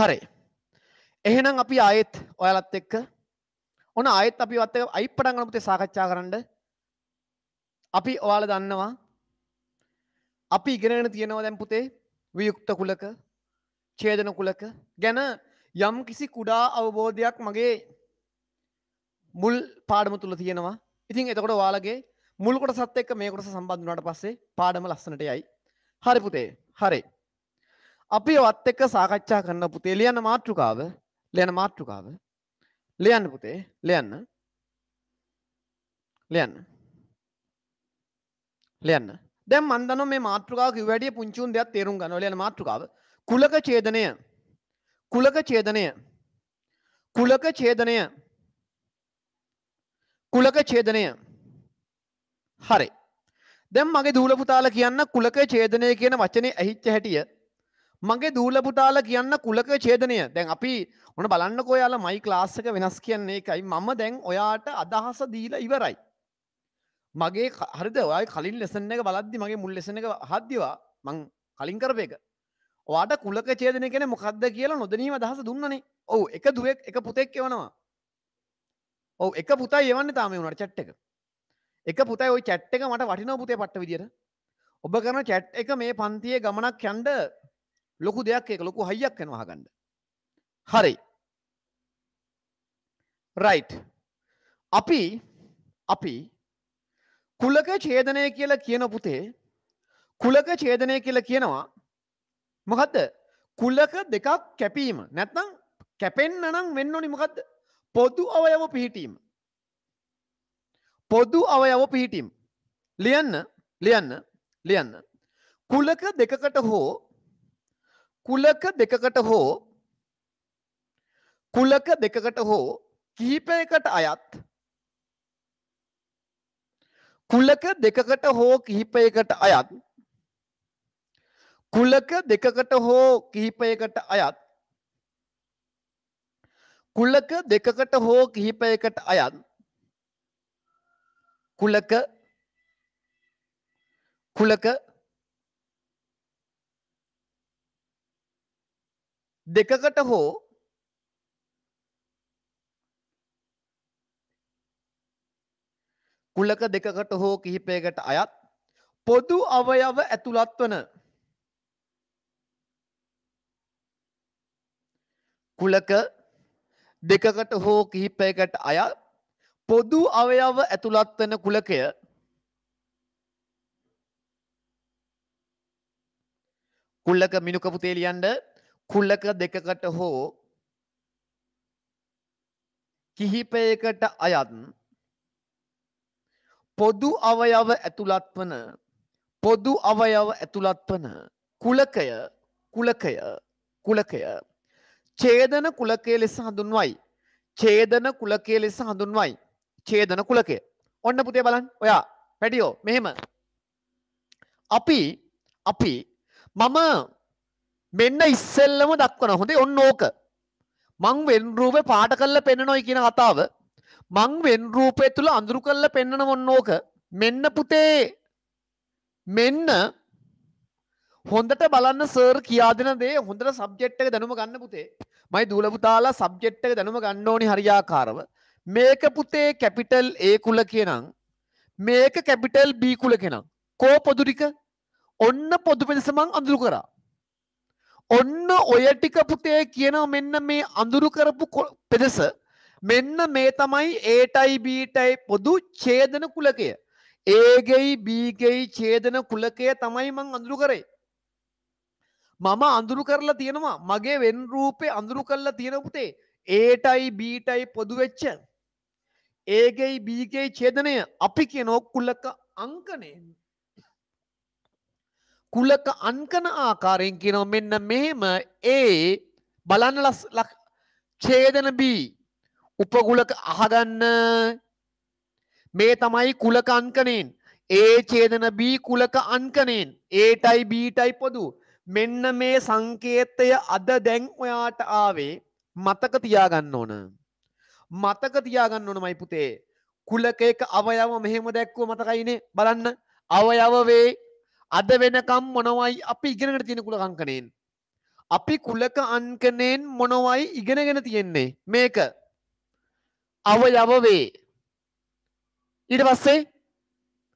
හරි. එහෙනම් අපි ආයෙත් ඔයාලත් එක්ක ඔන්න ආයෙත් අපි ඔයත් එක්ක අයිප්පඩම් ගන්න පුතේ සාකච්ඡා කරන්න. අපි ඔයාලා දන්නවා අපි ඉගෙනගෙන තියෙනවා දැන් පුතේ වියුක්ත කුලක ඡේදන කුලක ගැන යම් කිසි කුඩා අවබෝධයක් මගේ මුල් පාඩම තුල තියෙනවා. ඉතින් එතකොට ඔයාලගේ මුල් කොටසත් එක්ක මේ කොටස සම්බන්ධ වුණාට පස්සේ පාඩම ලස්සනට යයි. හරි පුතේ. හරි. අපි ඔත් එක්ක සාකච්ඡා කරන්න පුතේ ලියන්න මාතෘකාව ලියන මාතෘකාව ලියන්න පුතේ ලියන්න ලියන්න ලියන්න දැන් මන් දන්නවා මේ මාතෘකාව කිව්ව වැඩිය පුංචි උන් දෙයක් තේරුම් ගන්නවා ලියන මාතෘකාව කුලක ඡේදනය කුලක ඡේදනය කුලක ඡේදනය කුලක ඡේදනය හරි දැන් මගේ දූල පුතාලා කියන්න කුලක ඡේදනය කියන වචනේ ඇහිච්ච හැටිය මගේ දූල පුතාල කියන්න කුලක ඡේදනය දැන් අපි ඔන බලන්නක ඔයාලා මයි ක්ලාස් එක වෙනස් කියන්නේ එකයි මම දැන් ඔයාට අදහස දීලා ඉවරයි මගේ හරිද ඔයයි කලින් ලෙසන් එක බලද්දි මගේ මුල් ලෙසන එක හද්දිවා මං කලින් කරප එක ඔයාට කුලක ඡේදනය කියන්නේ මොකද්ද කියලා නොදැනීම අදහස දුන්නනේ ඔව් එක දුවෙක් එක පුතෙක් එවනවා ඔව් එක පුතයි එවන්නේ තාම උනාට chat එක එක පුතයි ওই chat එක මට වටිනා පුතේ පට්ට විදියට ඔබ කරන chat එක මේ පන්තියේ ගමනක් යන්න ලොකු දෙයක් ඒක ලොකු හයියක් වෙනවා අහගන්න. හරි. රයිට්. අපි අපි කුලක ඡේදනය කියලා කියන පුතේ කුලක ඡේදනය කියලා කියනවා මොකද්ද? කුලක දෙකක් කැපීම. නැත්නම් කැපෙන්න නම් වෙන්න ඕනි මොකද්ද? පොදු අවයව පිහිටීම. පොදු අවයව පිහිටීම. ලියන්න ලියන්න ලියන්න. කුලක දෙකකට හෝ කුලක දෙකකට හෝ කුලක දෙකකට හෝ කිහිපයකට අයත් කුලක දෙකකට හෝ කිහිපයකට අයත් කුලක දෙකකට හෝ කිහිපයකට අයත් කුලක දෙකකට හෝ කිහිපයකට අයත් කුලක කුලක දෙකකට හෝ කුලක දෙකකට හෝ කිහිපයකට අයත් පොදු අවයව ඇතුළත් වන කුලක දෙකකට හෝ කිහිපයකට අය පොදු අවයව ඇතුළත් වන කුලකය කුල්ලක මිනුකපු තේලියන්ට කුලක දෙකකට හෝ කිහිපයකට අයත් පොදු අවයව ඇතුළත් වන පොදු අවයව ඇතුළත් වන කුලකය කුලකය කුලකය ඡේදන කුලකය ලෙස හඳුන්වයි ඡේදන කුලකය ලෙස හඳුන්වයි ඡේදන කුලකය ඔන්න පුතේ බලන්න ඔයා පැඩියෝ මෙහෙම අපි අපි මම මෙන්න ඉස්සෙල්ලම දක්වන හොඳේ ඔන්න ඕක මං වෙන් රූපේ පාට කරලා පෙන්නනොයි කියන කතාව මං වෙන් රූපය තුල අඳුරු කරලා පෙන්නන ඔන්න ඕක මෙන්න පුතේ මෙන්න හොඳට බලන්න සර් කියා දෙන දේ හොඳට සබ්ජෙක්ට් එක දැනුම ගන්න පුතේ මයි දූල පුතාලා සබ්ජෙක්ට් එක දැනුම ගන්න ඕනි හරියාකාරව මේක පුතේ කැපිටල් A කුල කියනං මේක කැපිටල් B කුල කෙනං කෝ පොදු ටික ඔන්න පොදු වෙනස මං අඳුරු කරා ඔන්න ඔය ටික පුතේ කියනවා මෙන්න මේ අඳුරු කරපු පෙදෙස මෙන්න මේ තමයි ඒටයි බීටයි පොදු ඡේදන කුලකය. ඒගෙයි බීගෙයි ඡේදන කුලකය තමයි මං අඳුරු කරේ. මම අඳුරු කරලා තියෙනවා මගේ වෙන් රූපේ අඳුරු කරලා තියෙන පුතේ ඒටයි බීටයි පොදු වෙච්ච ඒගෙයි බීගෙයි ඡේදනය අපි කියනෝ කුලක අංකනේ කුලක අන්කන ආකාරයෙන් කියනව මෙන්න මෙහෙම ඒ බලන්න ලස් ඡේදන බී උපකුලක අහගන්න මේ තමයි කුලක අන්කනෙන් ඒ ඡේදන බී කුලක අන්කනෙන් ඒටයි බීටයි පොදු මෙන්න මේ සංකේතය අද දැන් ඔයාට ආවේ මතක තියාගන්න ඕන මතක තියාගන්න ඕන මයි පුතේ කුලක එක අවයව මෙහෙම දැක්වුව මතකයිනේ බලන්න අවයව වේ අද වෙනකම් මොනවයි අපි ඉගෙනට තියෙන කුල අංකනයෙන්. අපි කුලක අංකනයෙන් මොනවයි ඉගෙනගෙන තියෙන්නේ මේක අව යවවේ ඊට පස්සේ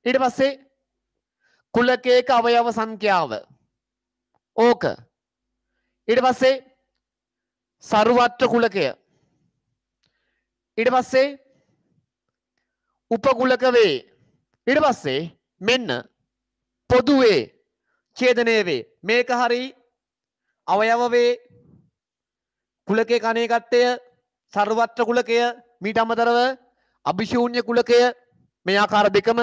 ඊට පස්සේ කුලකේක අවයව සංඛ්‍යාව ඕක ඊට පස්සේ සරුවත්ව කුලකය ඊට පස්සේ උපකුලක වේ ඊට පස්සේ මෙන්න පොදුවේ ඡේදනය වේ. මේක හරි අවයව වේ කුලකයේ කණේ කට්ටය ਸਰවත්‍ර කුලකය මීට අමතරව අභිශූන්‍ය කුලකය මේ ආකාර දෙකම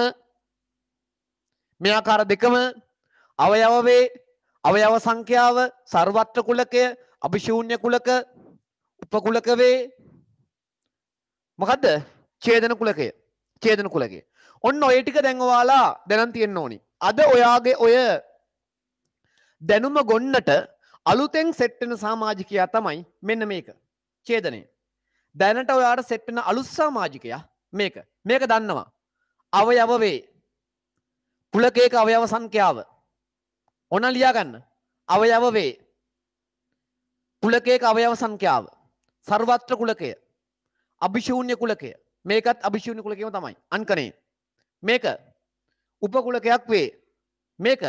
මේ ආකාර දෙකම අවයව වේ අවයව සංඛ්‍යාව ਸਰවත්‍ර කුලකය අභිශූන්‍ය කුලක උපකුලක වේ මොකද්ද ඡේදන කුලකය ඡේදන කුලකය ඔන්න ඔය ටික දැන් ඔයාලා දැනන් තියෙන්න ඕනි අද ඔයාගේ ඔය දැනුම ගොන්නට අලුතෙන් සෙට්ටෙන සාමාජිකයා තමයි මෙන්න මේක චේදනය දැනට ඔයාට සෙට්ටෙන අලුත් සාමාජිකයා මේක මේක දන්නවා අවයවවේ කුලකේක අවයව සංඛ්‍යාව ඔන ලියාගන්න අවයවවේ කුලකේක අවයව සංඛ්‍යාව සර්වත්‍ර කුලකය අභිශූන්‍ය කුලකය මේකත් අභිශූන්‍ය කුලකයම තමයි අන්කනේ මේක උපකුලකයක් වේ. මේක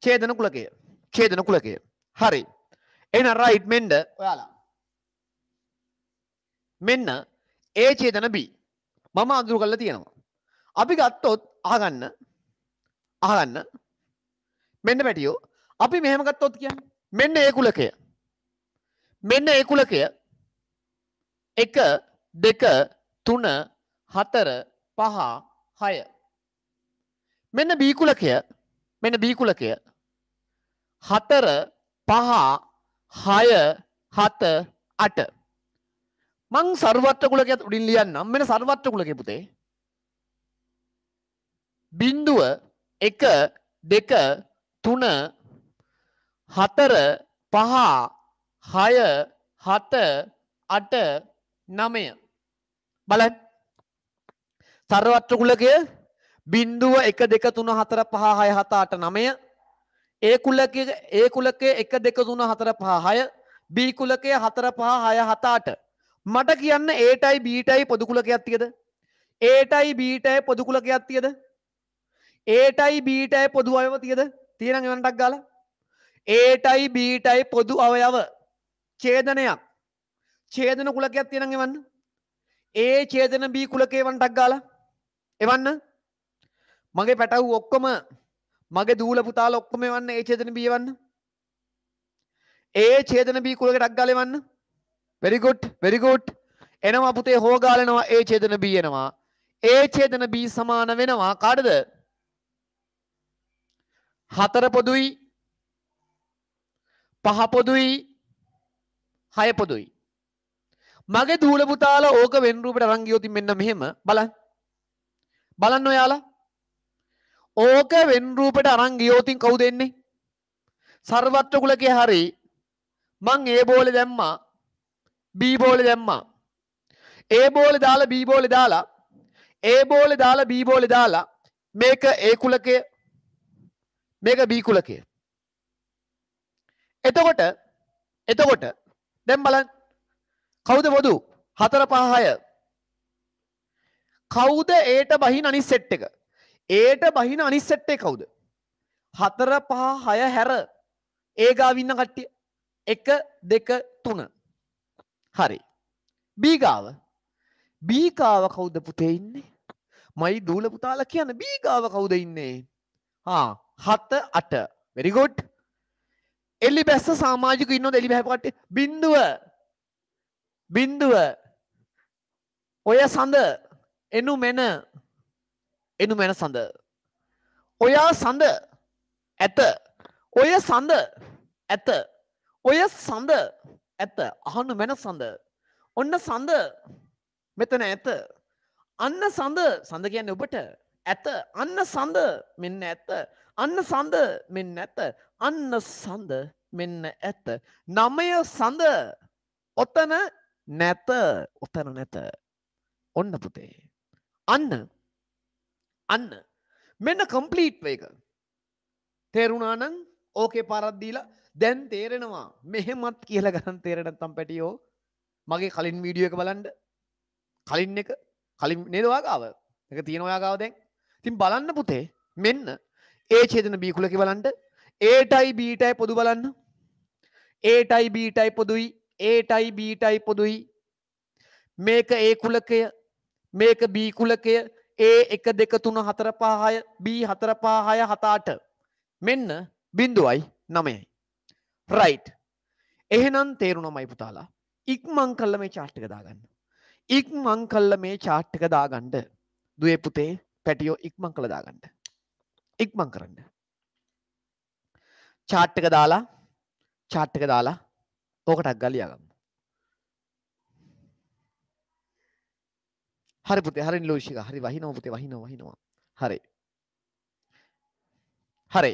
ඡේදන කුලකය. ඡේදන කුලකය. හරි. එහෙනම් රයිට් මෙන්න ඔයාලා. මෙන්න A ඡේදන B. මම අඳුර කරලා තියෙනවා. අපි ගත්තොත් අහගන්න අහගන්න මෙන්න පැටියෝ අපි මෙහෙම ගත්තොත් කියන්නේ මෙන්න ඒ කුලකය. මෙන්න ඒ කුලකය එක දෙක තුන හතර පහ හය මෙන්න B කුලකය මෙන්න B කුලකය 4 5 6 7 8 මං සර්වත්‍ර කුලකයත් උඩින් ලියන්නම් මෙන්න සර්වත්‍ර කුලකේ පුතේ බින්දුව 1 2 3 4 5 6 7 8 9 බලන්න සර්වත්‍ර කුලකය බින්දුව එක දෙක තුන හතර පහ හය හතාට නමය ඒ කුලක ඒ කුලකේ එක දෙක තුන හතර පහ හය බීකුලකය හතර පහ හය හතාට මට කියන්න ඒටයි බීටයි පොදුකුලකයක් තියද ඒටයි බීටයි පොදුකුලකයක් තියද ඒටයි බීටයි පොදු අයව තියද තියෙන එවටක් ගාල ඒටයි බීටයි පොදු අවයව චේදනයක් චේදන කුලකයක් තියෙන එවන්න ඒ චේදන බී කුලකේ වන්ටක් ගාලා එවන්න මගේ පැටව් ඔක්කොම මගේ දූල පුතාල ඔක්කොම වන්න ඒ චේදන බියවන්න ඒ චේදන බී කුලක ටක්ගලවන්න වෙරිගොට් වෙරිගොට් එනවා පුතේ හෝගාලනවා ඒ චේදන බියනවා ඒ චේදන බී සමාන වෙනවා කාඩද හතර පොදුයි පහපොදුයි හයපොදුයි මගේ දූල පුතාල ඕක වෙන්රූපට රංගියෝතින් මෙන්න මෙහෙම බල බලන්න ඔයාලා ඕක වෙන් රූපෙට අරන් ගියෝතින් කවුද එන්නේ? සර්වත්‍ර කුලකේ හරි මං ඒ බෝලේ දැම්මා බී බෝලේ දැම්මා. ඒ බෝලේ දාලා බී බෝලේ දාලා ඒ බෝලේ දාලා බී බෝලේ දාලා මේක ඒ කුලකේ මේක බී කුලකේ. එතකොට එතකොට දැන් බලන්න කවුද බොදු 4 5 6 කවුද ඒට බහින අනිත් සෙට් එක ඒට බහින අනිත් සෙට් එක කවුද? 4 5 6 හැර ඒ ගාව ඉන්න කට්ටිය 1 2 3 හරි. B ගාව B ගාව කවුද පුතේ ඉන්නේ? මයි දූල පුතාලා කියන්න B ගාව කවුද ඉන්නේ? හා 7 8 very good එල්ලි බැස්ස සාමාජික ඉන්නොද එලි බැහැපු කට්ටිය බින්දුව බින්දුව ඔය සඳ එනු මෙන එනුමැන සඳ. ඔයා සඳ ඇත ඔය සඳ ඇත ඔය සඳ ඇත අහනු මැන සඳ ඔන්න සඳ මෙතන ඇත අන්න සඳ සඳ කියන්න ඔබට ඇත අන්න සඳ මෙන්න ඇත අන්න සඳ මෙන්න ඇත අන්න සඳ මෙන්න ඇත නමය සඳ ඔතන නැත ඔතන නැත ඔන්න පුතේ අන්න අන්න මෙන්න කම්පලීට් එක තේරුණානං ඕකේ පරද්දීලා දැන් තේරෙනවා මෙහෙමත් කියල ගන්න තේරෙනත්තම් පැටියෝ මගේ කලින් වීඩියෝ එක බලන්ඩ කලින් එක කලින් නේදවාගාව එක තියෙනවාගාව දැන් තින් බලන්න පුතේ මෙන්න ඒ චේතන බීකුලකි බලන්ට ඒටයි බීටයි පොදු බලන්න ඒටයි බීටයි පොදුයි ඒටයි බීටයි පොදුයි මේක ඒ කුලකය මේක බීකුලකය ඒ එක දෙක තුන හතර පාහය බී හතර පාහය හතාට මෙන්න බින්දුවයි නමයයි. රයිට් එහෙනම් තේරුණ මයිපුතාලා ඉක්මං කල්ල මේ චාට්ටික දාගන්න. ඉක්මං කල්ල මේ චාට්ටික දාගණ්ඩ දුවේ පුතේ පැටියෝ ඉක්මං කළ දාගණ්ඩ. ඉක්මං කරන්න. චාට්ටක දාලා චාට්ටක දාලා ඕකටක් ගලියගම්ම. හරි පුතේ හරි නිලෝෂ් එක හරි වහිනවා පුතේ වහිනවා වහිනවා හරි හරි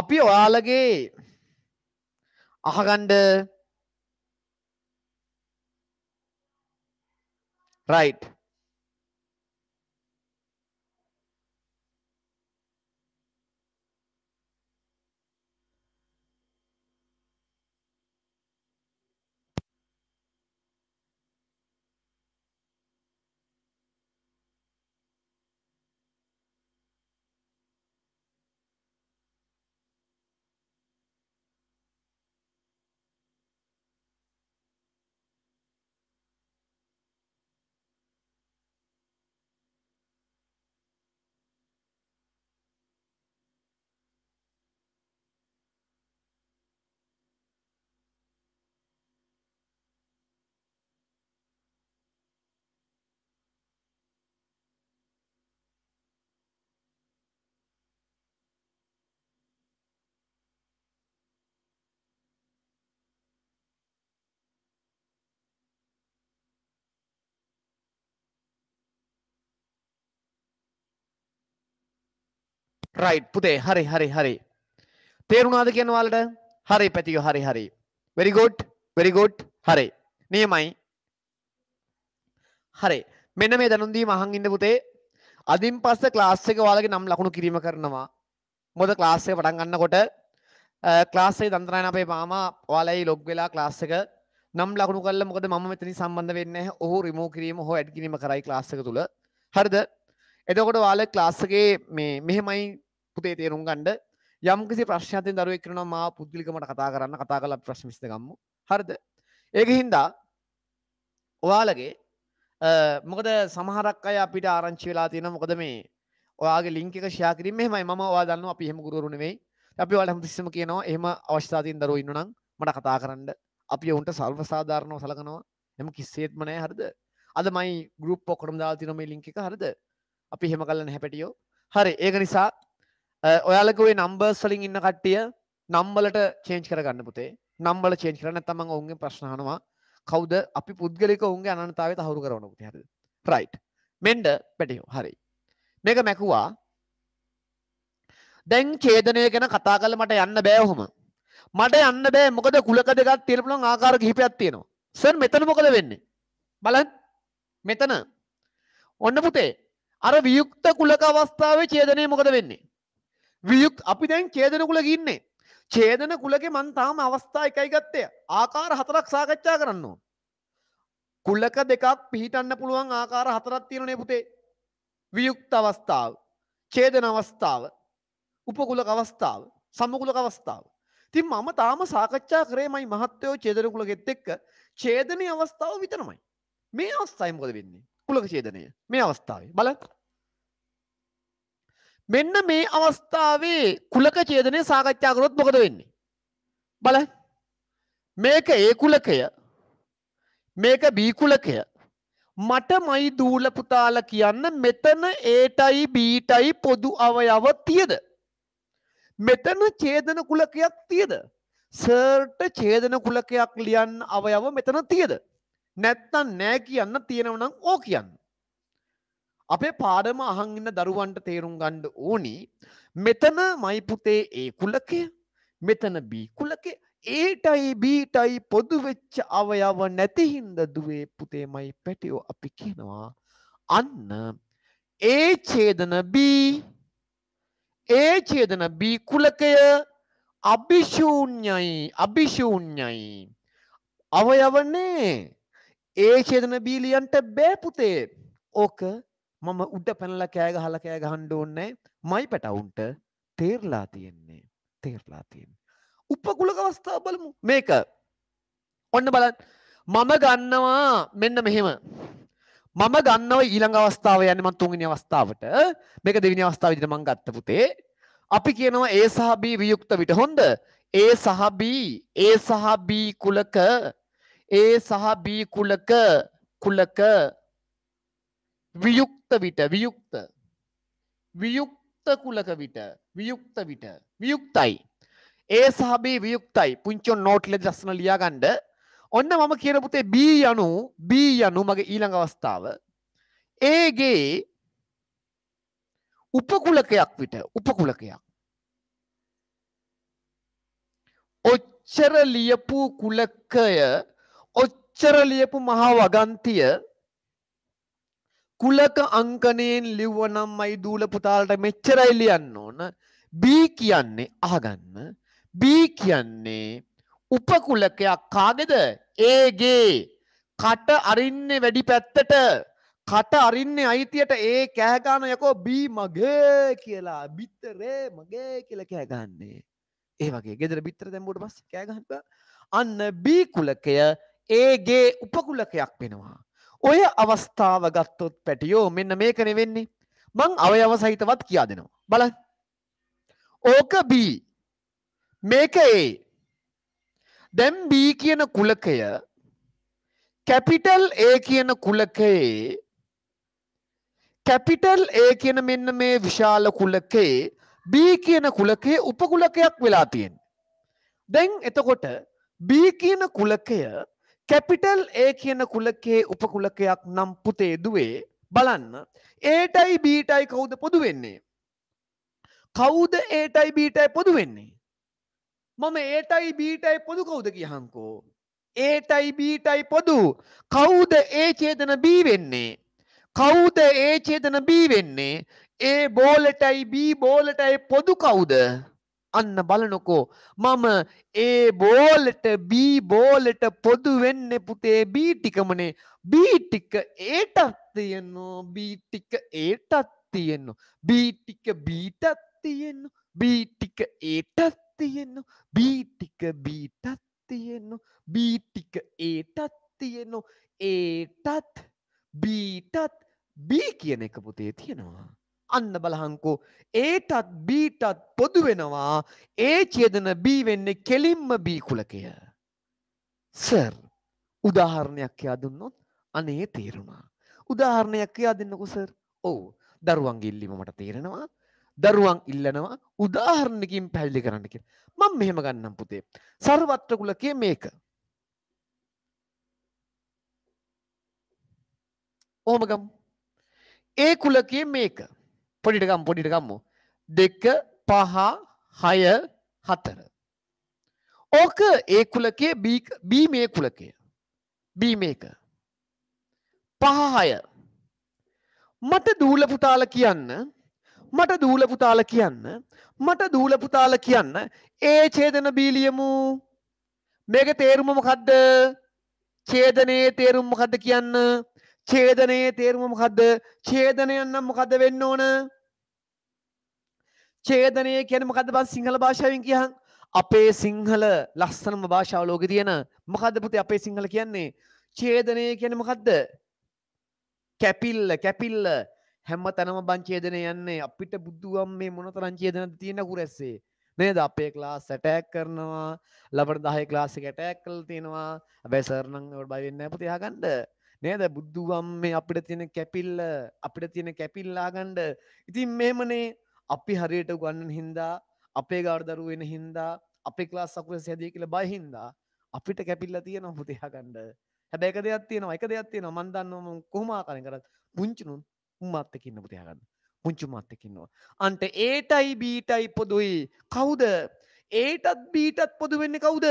අපි ඔයාලගේ අහගන්ඩ රයිට් රයිට් පුතේ හරි හරි හරි තේරුණාද කියන වාලට හරි පැතියෝ හරි හරි very good very good හරි නියමයි හරි මෙන්න මේ දැනුම් දීම අහන් ඉන්න පුතේ අදින් පස්සේ ක්ලාස් එක ඔයාලගේ නම් ලකුණු කිරීම කරනවා මොකද ක්ලාස් එක පටන් ගන්නකොට ක්ලාස් එකේ දන්තරායන අපේ මාමා ඔයාලයි ලොග් වෙලා ක්ලාස් එක නම් ලකුණු කරලා මොකද මම මෙතනින් සම්බන්ධ වෙන්නේ නැහැ. ඔහු රිමූව් කිරීම හෝ ඇඩ් කිරීම කරයි ක්ලාස් එක තුල. හරිද? එතකොට ඔයාලේ ක්ලාස් එකේ මේ මෙහෙමයි පුතේ තේරුම් ගණ්ඩ යම්කිසි ප්‍රශ්නතය දරුවෙක් කරන මා පුද්ගලිකමට කතා කරන්න කතා කල ප්‍රශ්මිස්ත ගම්ම හරිද ඒක හින්දා ඔයාලගේ මොකද සමහරක් අය අපිට ආරංචි වෙලා තියෙන මොකද මේ ඔයාගේ ලිංක ශාකිරීම මෙහමයි ම වාදන්න අපි හෙම ගුරුණුවේ අපි වල හමතිස්සම කියනවා එහම අවශ්ථාතින් දරුව ඉන්නනම් මට කතා කරන්න අපි ඔවුන්ට සල්ව සාධාරණව සලකනවා එම කිස්සේත්මනෑ හරිද අද මයි ගරුප් පොකරම් දාතිනොම ලිංක හරිද අපි හෙම කලන්න හැපටියෝ හරි ඒක නිසා ඔයාලකුවේ නම්බර්ස් වලින් ඉන්න කට්ටිය නම්බලට චේන්ච් කරගන්න පුතේ නම්බල චේන්ච් කරන තමන් ඔවුන්ගේ ප්‍රශ්නහනවා කවුද අපි පුද්ගලික ඔවුන්ගේ අනන්තාව තහුරු කරන පුති හරි රයිට් මෙන්ඩ පැටියෝ හරි මේක මැකුවා දැන් චේදනය ගැන කතා කල මට යන්න බෑහොම මට යන්න බෑ මොකද කුලක දෙකක් තිරපුලන් ආකාර කිහිපයක් තියෙනවා සන් මෙතන මොකද වෙන්නේ බලන් මෙතන ඔන්න පුතේ අර වියුක්ත කුලක අවස්ථාවේ චේදනය මොකද වෙන්නේ වියුක්ත අපි දැන් චේදන කුලක ඉන්නේ. චේදන කුලකේ මං තාම අවස්ථා එකයි ගත්තේ. ආකාර හතරක් සාකච්ඡා කරන්න ඕන. කුලක දෙකක් පිහිටන්න පුළුවන් ආකාර හතරක් තියෙනනේ පුතේ. වියුක්ත අවස්ථාව, ඡේදන අවස්ථාව, උපකුලක අවස්ථාව, සමකුලක අවස්ථාව. ඉතින් මම තාම සාකච්ඡා කරේ මයි මහත්වෝ ඡේදන කුලකෙත් එක්ක ඡේදනයේ අවස්ථාව විතරමයි. මේ අවස්ථාවේ මොකද වෙන්නේ? කුලක ඡේදනය. මේ අවස්ථාවේ බලන්න මෙන්න මේ අවස්ථාවේ කුලක ඡේදනය සාකච්ඡා කරොත් මොකද වෙන්නේ? බලන්න. මේක ඒ කුලකය. මේක B කුලකය. මටමයි දූල පුතාල කියන්න මෙතන ඒටයි බීටයි පොදු අවයව තියද? මෙතන ඡේදන කුලකයක් තියද? සර්ට ඡේදන කුලකයක් ලියන්න අවයව මෙතන තියද? නැත්තම් නෑ කියන්න තියෙනවනම් ඕ කියන්න. අපේ පාඩම අහන් ඉන්න දරුවන්ට තේරුම් ගන්න ඕනි මෙතන මයිපුතේ ඒ කුලකය මෙතන බී කුලකේ ඒටයි බීටයි පොදු වෙච්ච අවයව නැති හින්දා දුවේ පුතේ මයි පැටියෝ අපි කියනවා අන්න ඒ ඡේදන බී ඒ ඡේදන බී කුලකය අභිශූන්‍යයි අභිශූන්‍යයි අවයවනේ ඒ ඡේදන බී ලියන්න බෑ පුතේ ඕක මම උඩ පැනලා කෑ ගහලා කෑ ගහන්න ඕනේ මයි පැටවුන්ට තේරලා තියෙන්නේ තේරලා තියෙන්නේ උපකුලක අවස්ථාව බලමු මේක ඔන්න බලන්න මම ගන්නවා මෙන්න මෙහෙම මම ගන්නව ඊළඟ අවස්ථාව යන්නේ මම තුන්වෙනි අවස්ථාවට මේක දෙවෙනි අවස්ථාව විදිහට මම ගත්ත පුතේ අපි කියනවා A සහ B වියුක්ත විට හොඳ A සහ B A සහ B කුලක A සහ B කුලක කුලක වියුක්ත විට වියුක්ත වියුක්ත කුලක විට වියුක්ත විට වියුක්තයි ඒ සහබේ වියුක්තයි පුංචෝ නෝට් ලෙද ලස්සන ලියාගන්ඩ ඔන්න මම කියන පුතේ බී යනු බී යනු මගේ ඊළඟ අවස්ථාව ඒගේ උපකුලකයක් විට උපකුලකයක් ඔච්චර ලියපු කුලකය ඔච්චර ලියපු මහා වගන්තිය කුලක අංකනයෙන් ලිව්වනම් අයි දූල පුතාලට මෙච්චරයි ලියන්න ඕන B කියන්නේ අහගන්න B කියන්නේ උපකුලකයක් කාගෙද ඒගේ කට අරින්නේ වැඩි පැත්තට කට අරින්නේ අයිතියට ඒ කෑගාන යකෝ B මගේ කියලා බිත්තරේ මගේ කියලා කෑගන්නේ ඒ වගේ ගෙදර බිත්තර දැම්බුවට පස්සේ කෑගහන්න අන්න B කුලකය ඒගේ උපකුලකයක් වෙනවා ඔය අවස්ථාව ගත්තොත් පැටියෝ මෙන්න මේක නෙවෙන්නේ. මං අවයව සහිතවත් කියා දෙනවා. බලන්න. ඕක B. මේක A. දැන් B කියන කුලකය කැපිටල් A කියන කුලකයේ කැපිටල් A කියන මෙන්න මේ විශාල කුලකේ B කියන කුලකයේ උපකුලකයක් වෙලා තියෙන. දැන් එතකොට B කියන කුලකය කැපිටල් ඒ කියන කුලකේ උපකුලකයක් නම් පුතේ දුවේ බලන්න ඒටයි බීටයි කවුද පොදු වෙන්නේ කවුද ඒටයි බීටයි පොදු වෙන්නේ මම ඒටයි බීටයි පොදු කවුද කියහන්කෝ ඒටයි බීටයි පොදු කවුද ඒ චේතන බී වෙන්නේ කවුද ඒ චේතන බී වෙන්නේ ඒ බෝලටයි බී බෝලටයි පොදු කවුද අන්න බලනොකෝ මම ඒ බෝලට බී බෝලට පොදු වෙන්න පුතේ බීටිකමනේ බීටික ඒටත් තියෙන්නෝ බීටික ඒටත් තියෙන්න බීටික බීටත් තියෙන්න බීටික ඒටත් තියෙන්න බීටික බීටත් තියෙන්න බීටික ඒටත් තියෙන්න ඒටත් බීටත් බී කියන එක පුතේ තියෙනවා අන්න බලහංකෝ ඒටත් බීටත් පොදු වෙනවා ඒ චේදන බී වෙන්නේ කෙලින්ම බී කුලකය සර් උදාහරණයක් කියා දුන්නොත් අනේ තේරුණා උදාහරණයක් කියා දෙන්නකෝ සර් ඔව් දරුවන්ගේ ඉල්ලීම මට තේරෙනවා දරුවන් ඉල්ලනවා උදාහරණකින් පැහැදිලි කරන්න කියලා මම මෙහෙම ගන්නම් පුතේ සර්වත්‍ර කුලකයේ මේක ඕම ගමු ඒ කුලකයේ මේක පොඩිට ගම් පොඩිට ගම්මු දෙක පහ හය හතර ඕක ඒ කුලකේ බී මේ කුලකය බී මේක පහ හය මට දූලපුතාල කියන්න මට දූලපුතාල කියන්න මට දූලපුතාල කියන්න ඒ චේදන බීලියමු මේක තේරුමම කද්ද චේදනයේ තේරුම් මොකද්ද කියන්න ඡේදනයේ තේරුම මොකද්ද ඡේදනයන්නම් මොකද්ද වෙන්න ඕන චේදනය කියන මොකද බන් සිංහල භාෂාවෙන් කියහන් අපේ සිංහල ලස්සනම භාෂාව ලෝක තියෙන මොකද පුතේ අපේ සිංහල කියන්නේ චේදනය කියන මොකක්ද කැපිල්ල කැපිල්ල හැම තැනම බංචේදනය යන්නේ අපිට බුද්ධුවම් මේ මොන තරං චේදනද තියෙන කුරැස්සේ නේද අපේ ක්ලාස් ඇටැක් කරනවා ලබට දහය ක්ලාසි ඇටැක් කල් තියෙනවා බැසරණං වට බයිවෙන්න පතියාගන්ඩ නේද බුද්ධුවම් මේ අපිට තියෙන කැපිල්ල අපිට තියෙන කැපිල්ලා ගණ්ඩ ඉතින් මෙමනේ අපි හරියට උගන්නන හින්දා අපේ ගාවට දරුවෝ එන හින්දා අපේ ක්ලාස් අකුරේ සෑදී කියලා බය හින්දා අපිට කැපිල්ල තියෙනවා පුතේ හගන්න. හැබැයි එක දෙයක් තියෙනවා එක දෙයක් තියෙනවා මම දන්නවා මම කොහොම ආකාරයෙන් කරත් පුංචිනුන් උම්මාත් එක්ක ඉන්න පුතේ හගන්න. පුංචි උම්මාත් එක්ක ඉන්නවා. අන්ට ඒටයි බීටයි පොදුයි කවුද? ඒටත් බීටත් පොදු වෙන්නේ කවුද?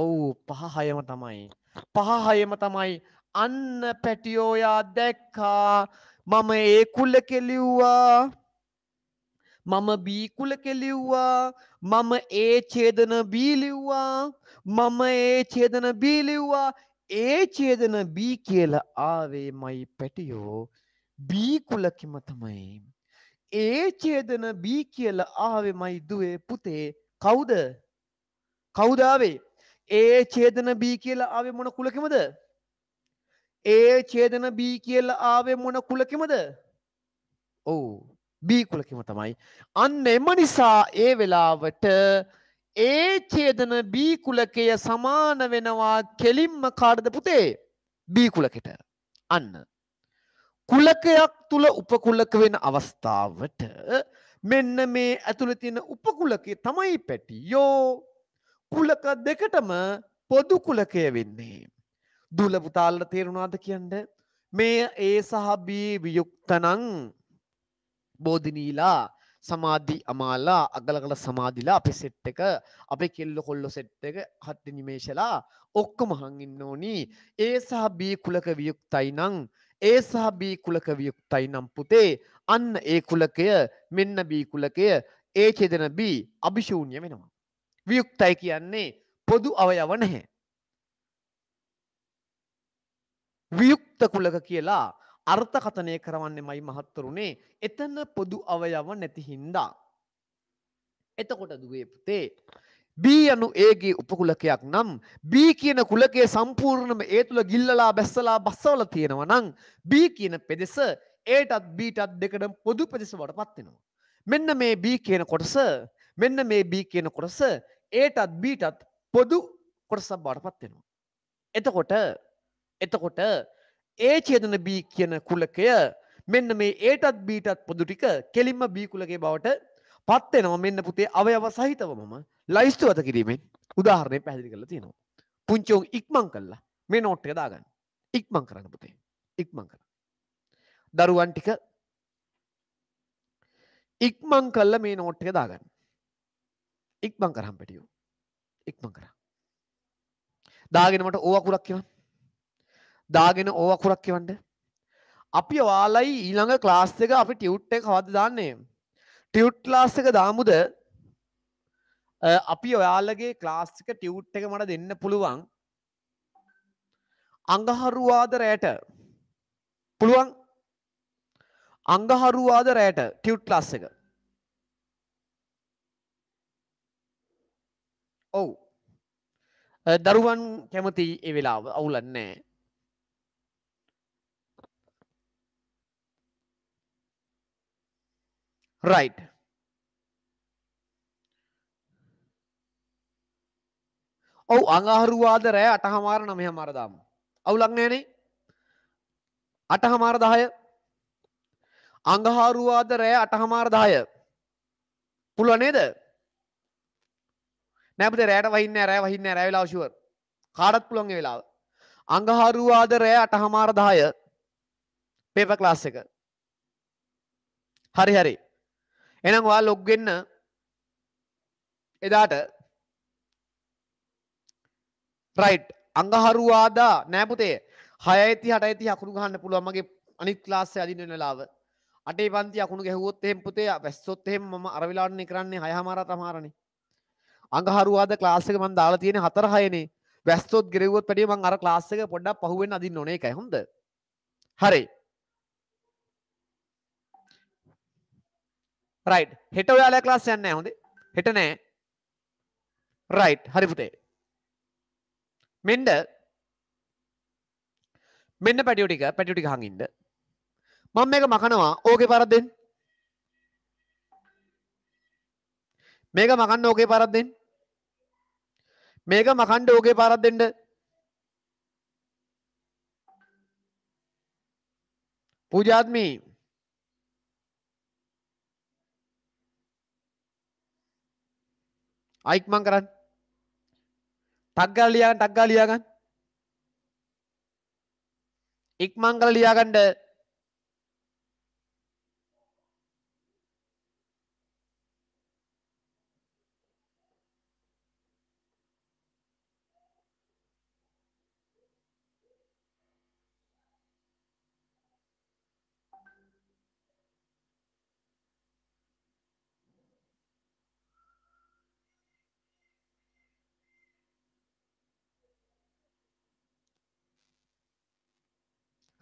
ඔව් පහ හයම තමයි. පහ හයම තමයි අන්න පැටියෝයා දැක්කා මම ඒ කුල්ල කෙලිව්වා මම බීකුල කෙලිව්වා මම ඒ චේදන බීලිව්වා මම ඒ චේදන බීලිව්වා ඒ චේදන බී කියල ආවේ මයි පැටියෝ බීකුලකිම තමයි ඒ චේදන බී කියල ආවේ මයි දුවේ පුතේ කවුද කවුදාවේ ඒ චේදන බී කියල ආවේ මොන කුලකිමද ඒ චේදන බී කියල ආවේ මොන කුලකිමද ඔවු බී කුලකම තමයි. අන්න එම නිසා ඒ වෙලාවට ඒ චේදන බී කුලකය සමාන වෙනවා කෙලින්ම කාඩද පුතේ බී කුලකට. අන්න. කුලකයක් තුල උපකුලක වෙන අවස්ථාවට මෙන්න මේ ඇතුළ තියෙන උපකුලකේ තමයි පැටියෝ කුලක දෙකටම පොදු කුලකය වෙන්නේ. දුලපුතාල්ල තේරුණාද කියන්න මේ ඒ සහබී වියුක්තනං බෝධිනීලා සමාධි අමාලා අගලකල සමාධිලා අපි සෙට් එක අපි කෙල්ල කොල්ල සෙට් එක හත්ති නිමේශලා ඔක්කොම හංගින්න ඕනි ඒ සහ බී කුලක වියුක්තයි නං ඒ සහ බී කුලක වියුක්තයි නම් පුතේ අන්න ඒ කුලකය මෙන්න බී කුලකය ඒ චෙදන බී අභිශූන්‍ය වෙනවා වියුක්තයි කියන්නේ පොදු අවයව නැහැ වියුක්ත කුලක කියලා අර්ථකථනය කරවන්නෙමයි මහත්තරුනේ එතන පොදු අවයව නැති හින්දා. එතකොට දුවේ පුතේ. බී යනු ඒගේ උපකුලකයක් නම් බී කියන කුලකේ සම්පූර්ණම ඒ තුළ ගිල්ලලා බැස්සලා බස්සවල තියෙනව නම් බී කියන පෙදෙස ඒටත් බීටත් දෙකටම පොදු පෙදෙස බවට පත්වෙනවා. මෙන්න මේ බී කියන කොටස මෙන්න මේ බී කියන කොටස ඒටත් බීටත් පොදු කොටසක් බවට පත්වෙනවා. එතකොට එතකොට ඒ චේදන B කියන කුලකය මෙන්න මේ ඒටත් බීටත් පොදු ටික කෙලින්ම B කුලකේ බවට පත් වෙනවා මෙන්න පුතේ අවයව සහිතවම ලයිස්තු අත කිරීමෙන් උදාහරණයක් පැහැදිලි කරලා තියෙනවා. පුංචි උන් ඉක්මන් කළා මේ නෝට් එක දාගන්න. ඉක්මන් කරන්න පුතේ. ඉක්මන් කරන්න. දරුවන් ටික ඉක්මන් කළා මේ නෝට් එක දාගන්න. ඉක්මන් කරහම් පැටියෝ. ඉක්මන් කරා. දාගෙන මට ඕවා කුරක් කියවන්න. දාගෙන ඕ අකුරක් කියවන්න. අපි ඔයාලයි ඊළඟ ක්ලාස් එක අපි ටියුට් එක කවද්ද දාන්නේ? ටියුට් ක්ලාස් එක දාමුද? අපි ඔයාලගේ ක්ලාස් එක ටියුට් එක මට දෙන්න පුළුවන්. අඟහරුවාද රැට. පුළුවන්? අඟහරුවාද රැට ටියුට් ක්ලාස් එක. ඔව්. දරුවන් කැමති ඒ වෙලාව අවුලක් නැහැ. right ඔව් අඟහරුවාද රෑ අටහමාර නමය හමාරදාම අවුලක් නෑනේ අටහමාර දහය අඟහාරුවාද රෑ අටහමාර දාය පුළුව නේද නැපත රෑට වහින්න රෑ වහින්න රෑ වෙලා ශුවර් කාඩත් පුළොන්ගේ වෙලාව අඟහාරුවාද රෑ අටහමාර දාය පේප ක්ලාස් එක හරි හරි එනම් වා ලොග් වෙන්න එදාට රයිට් අඟහරුවාදා නෑ පුතේ හය ඇති හට ඇති අකුරු ගහන්න පුළුවන් මගේ අනිත් ක්ලාස් අදින්න වෙලාව අටේ පන්ති අකුණු ගැහුවොත් එහෙම පුතේ වැස්සොත් එහෙම මම අර වෙලාවටනේ කරන්නේ හය හමාරට අමාරනේ අඟහරුවාද ක්ලාස් එක මම දාලා තියෙන්නේ හතර හයනේ වැස්සොත් ගෙරෙව්වොත් වැඩිය මම අර ක්ලාස් එක පොඩ්ඩක් පහුවෙන්න අදින්න ඕනේ ඒකයි හොඳ හරි රයිට් හෙට ඔයාලා ක්ලාස් යන්න නෑ හොඳේ හෙට නෑ රයිට් හරි පුතේ මෙන්ඩ මෙන්න පැටියෝ ටික පැටියෝ ටික අහන් ඉන්න මම මේක මකනවා ඕකේ පාරක් දෙන්න මේක මකන්න ඕකේ පාරක් දෙන්න මේක මකන්න ඕකේ පාරක් දෙන්න පූජාත්මී අයික්මන් කරන්න. ටක් ගාලා ලියාගන්න ටක් ගාලා ලියාගන්න. ඉක්මන් කරලා ලියාගන්න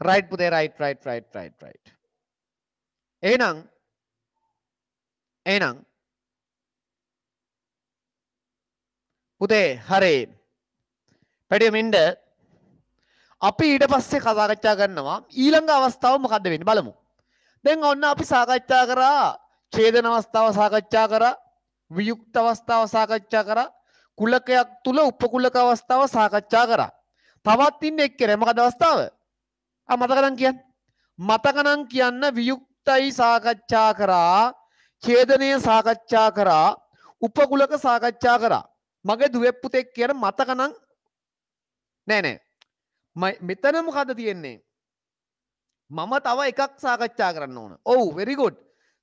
රයිට් පුතේ right right right right right එහෙනම් එහෙනම් පුතේ හරේ පැඩියමින්ඩ අපි ඊට පස්සේ කසාකච්ඡා කරනවා ඊළඟ අවස්ථාව මොකද්ද වෙන්නේ බලමු දැන් ඔන්න අපි සාකච්ඡා කරා ඡේදන අවස්ථාව සාකච්ඡා කරා වියුක්ත අවස්ථාව සාකච්ඡා කරා කුලකයක් තුල උපකුලක අවස්ථාව සාකච්ඡා කරා තවත් ඉන්නේ එක්කෙනෙක් මොකද අවස්ථාව මතකනම් කියන්න මතකනම් කියන්න වියුක්තයි සාකච්ඡා කරා ඡේදනය සාකච්ඡා කරා උපකුලක සාකච්ඡා කරා මගේ දුවෙප්පුතෙක් කියන මතකනම් නෑනෑ මෙතන මොකද තියෙන්නේ මම තව එකක් සාකච්ඡා කරන්න ඕන ඔවු වෙරිගොඩ්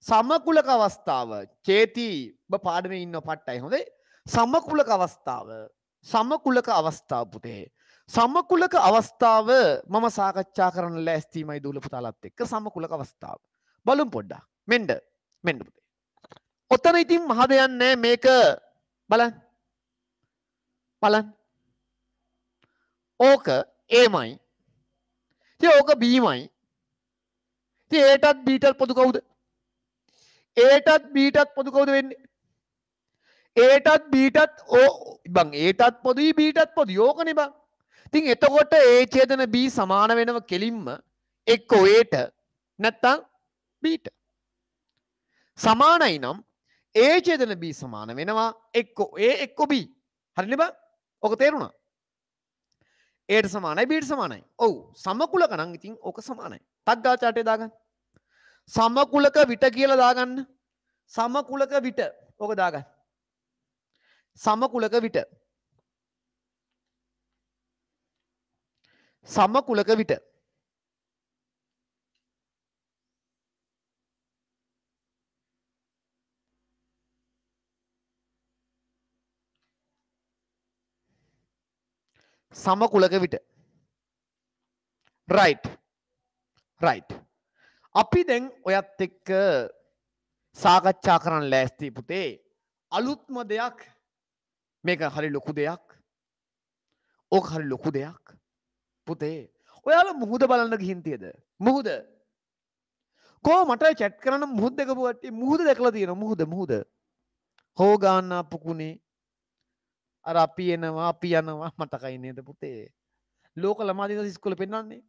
සමකුලක අවස්ථාව චේතිී පාඩන ඉන්න පට්ටයි හොඳේ සමකුලක අවස්ථාව සමකුලක අවස්ථාපුතේ සමකුලක අවස්ථාව මම සාකච්ඡා කරන ලෑස්තීමයි දූල පුතාලත් එක්ක සමකුලක අවස්ථාව. බලුම් පොඩ්ඩා මෙන්ඩ මෙන්ඩ පුතේ. ඔතන ඉතින් මහ දෙයන්නේ මේක බලන් බලන් ඕක ඒමයි ති ඕක බීමයි ති ඒටත් බීටල් පොදු කවුද ඒටත් බීටත් පොදු කවුද වෙන්නේ ඒටත් බීටත් ඕ බං ඒටත් පොදී බීටත් පොද යෝකන බං ඉතින් එතකොට ඒ චේදන බී සමාන වෙනව කෙලින්ම එක් ඔයට නැත්තං බීට සමානයි නම් ඒ චේදන බී සමාන වෙනවා එක්කෝ ඒ එක්කො බී හරිනිබ ඕක තේරුණා ඒයට සමානයි බීට සමානයි ඔවු සමකුල කනං ඉතින් ඕක සමානයි තක්ගාචාටය දාගන්න සමකුලක විට කියලා දාගන්න සමකුලක විට ඕක දාගන්න සමකුලක විට සම කුලක විට සම කුලක විට රයි් රයි් අපි දැන් ඔයත් එක්ක සාකච්ඡා කරන්න ලෑස්ති පුතේ අලුත්ම දෙයක් මේක හරි ලොකු දෙයක් ඕක හරි ලොකු දෙයක් පුතේ ඔයාල මුහුද බලන්න ගිහින්තියද මුහුද කෝ මට චැට් කරන මුහුද එකපුට මුහුද දැකලා තියෙන මුහුද මුහුද හෝගාන්න පුකුණේ අර අපි එනවා අපි යනවා මතකයි නේද පුතේ ලෝක ළමාදින ඉස්කෝල පෙන්වන්නේ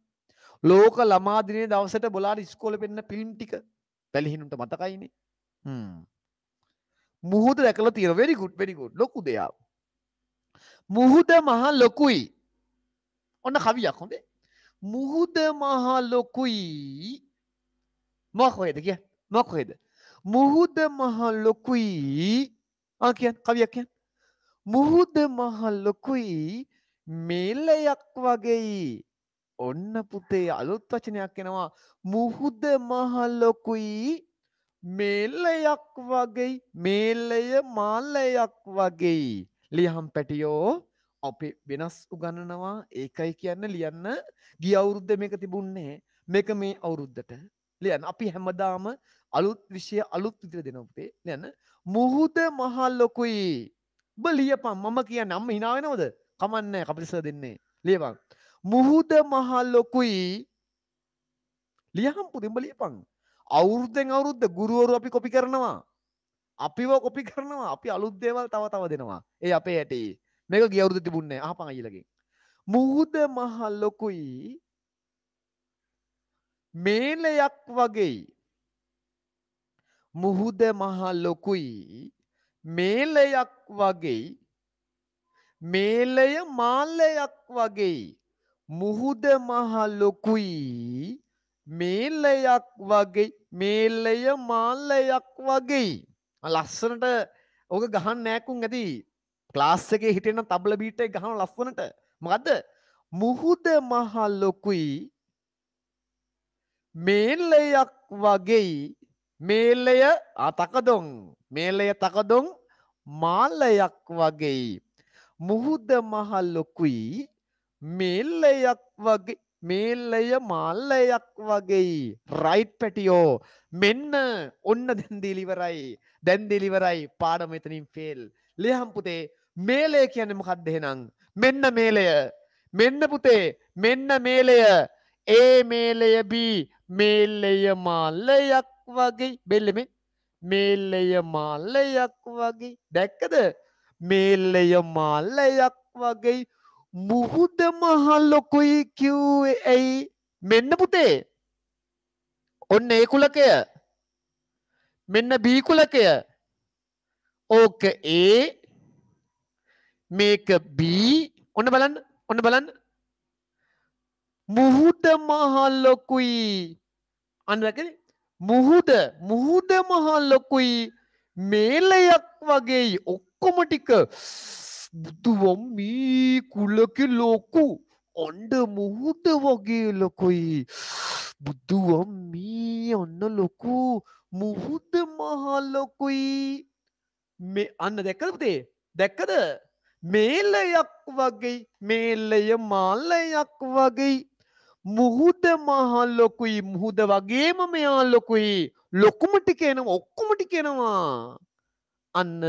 ලෝක ළමාදිනේ දවසට බොලාට ඉස්කෝල පෙන්න ෆිල්ම් ටික පැලිහිනුන්ට මතකයිනේ මුහුද දැකලා තියෙන වෙරිකුට් වෙරිකුට් ලොකු දෙයක් මුහුද මහා ලොකුයි ඔන්න කවියක් හොඳේ මුහුද මහා ලොකුයි මොකේද කිය මොකේද මුහුද මහා ලොකුයි ආ කියන් කවියක් කියන් මුහුද මහා ලොකුයි මේලයක් වගේයි ඔන්න පුතේ අලුත් වචනයක් එනවා මුහුද මහා ලොකුයි මේලයක් වගේ මේලය මාලයක් වගේ ලියහම් පැටියෝ අපි වෙනස් උගන්නනවා ඒකයි කියන්න ලියන්න ගිය අවුරුද්ද මේක තිබුණේ මේක මේ අවුරුද්දට ලියන්න අපි හැමදාම අලුත් විෂය අලුත් විදිහට දෙනවා පුතේ ලියන්න මුහුද මහ ලොකුයි ඔබ ලියපන් මම කියන්නේ අම්ම hina වෙනවද කමන්නේ කපිලිස දෙන්නේ ලියපන් මුහුද මහ ලොකුයි ලියහම් පුතේ ඔබ ලියපන් අවුරුද්දෙන් අවුරුද්ද ගුරුවරු අපි කොපි කරනවා අපිව කොපි කරනවා අපි අලුත් දේවල් තව තව දෙනවා ඒ අපේ ඇටේ මේක ගිය අවුරුද්දේ තිබුණේ අහපන් අයියලගෙන්. මුහුද මහ ලොකුයි මේලයක් වගේ මුහුද මහ ලොකුයි මේලයක් වගේ මේලය මාලයක් වගේ මුහුද මහ ලොකුයි මේලයක් වගේ මේලය මාලයක් වගේ ලස්සනට ඕක ගහන්න නෑකුන් ඇති ක්ලාස් එකේ හිටියන තබ්ල බීට් එක ගහන ලස්සනට මොකද්ද මුහුද මහ ලොකුයි මේලයක් වගේයි මේලය අතකදොන් මේලය තකදොන් මාලයක් වගේයි මුහුද මහ ලොකුයි මේල්ලයක් වගේ මේල්ලය මල්ලයක් වගේයි රයිට් පැටියෝ මෙන්න ඔන්න දැන්දිලිවරයි දැන්දිලිවරයි පාඩම එතනින් ෆෙල් ලියහම් පුතේ මේලය කියන්නේ මොකක් දෙහෙනම් මෙන්න මේලය මෙන්න පුතේ මෙන්න මේලය ඒ මේලය බී මේල්ලය මාල්ලයක් වගේ බෙල්ලෙමේ මේල්ලය මාල්ලයක් වගේ දැක්කද මේල්ලය මාල්ලයක් වගේ මුහුද මහල්ලොකුයි කිව්වේ ඇයි මෙන්න පුතේ ඔන්න ඒකුලකය මෙන්න බීකුලකය ඕක ඒ මේක B ඔන්න බලන්න ඔන්න බලන්න මුහුද මහල්ලොකුයි අන්නකද මුහුද මුහුද මහල්ලොකුයි මේලයක් වගේ ඔක්කොම ටික බුදුවම් මී කුලකි ලොකු ඔන්ඩ මුහුද වගේ ලොකුයි බුදුවම් මී ඔන්න ලොකු මුහුද මහල්ලොකුයි මේ අන්න දැකලතේ දැක්කද මේලයක් වගේ මේලය මාලයක් වගේ මුහුද මහා ලොකුයි මුහුද වගේම මෙයා ලොකුයි ලොකුම ටිකේනවා ඔක්කොම ටිකේනවා අන්න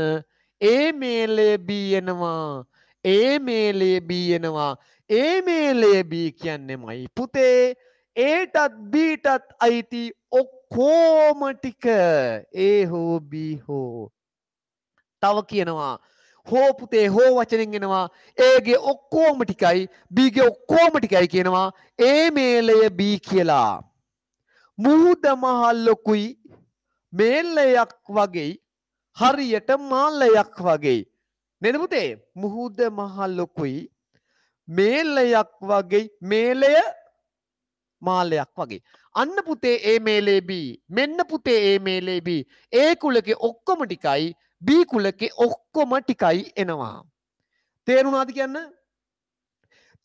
ඒ මේලය බීයනවා ඒ මේලය බීයනවා ඒ මේලය බී කියන්නේ මයි පුතේ ඒටත් බීටත් අයිති ඔක්කෝම ටික ඒ හෝ බී හෝ තව කියනවා හෝපුතේ හෝ වචනෙන් එෙනවා ඒගේ ඔක්කෝම ටිකයි බීගේ ඔක්කෝම ටිකයි කියනවා ඒ මේලය බී කියලා. මුහුද මහල්ලොකුයි මේල්ලයක් වගේ හරියට මාල්ලයක් වගේ. මෙනපුතේ මුහුද මහල්ලොකුයි මේල්ලයක් වගේ මේලය මාල්ලයක් වගේ. අන්න පුතේ ඒ මේලේබී මෙන්න පුතේ ඒ මේලේබී ඒ කුලකෙ ඔක්කොම ටිකයි B කුලකේ ඔක්කොම ටිකයි එනවා. තේරුණාද කියන්න?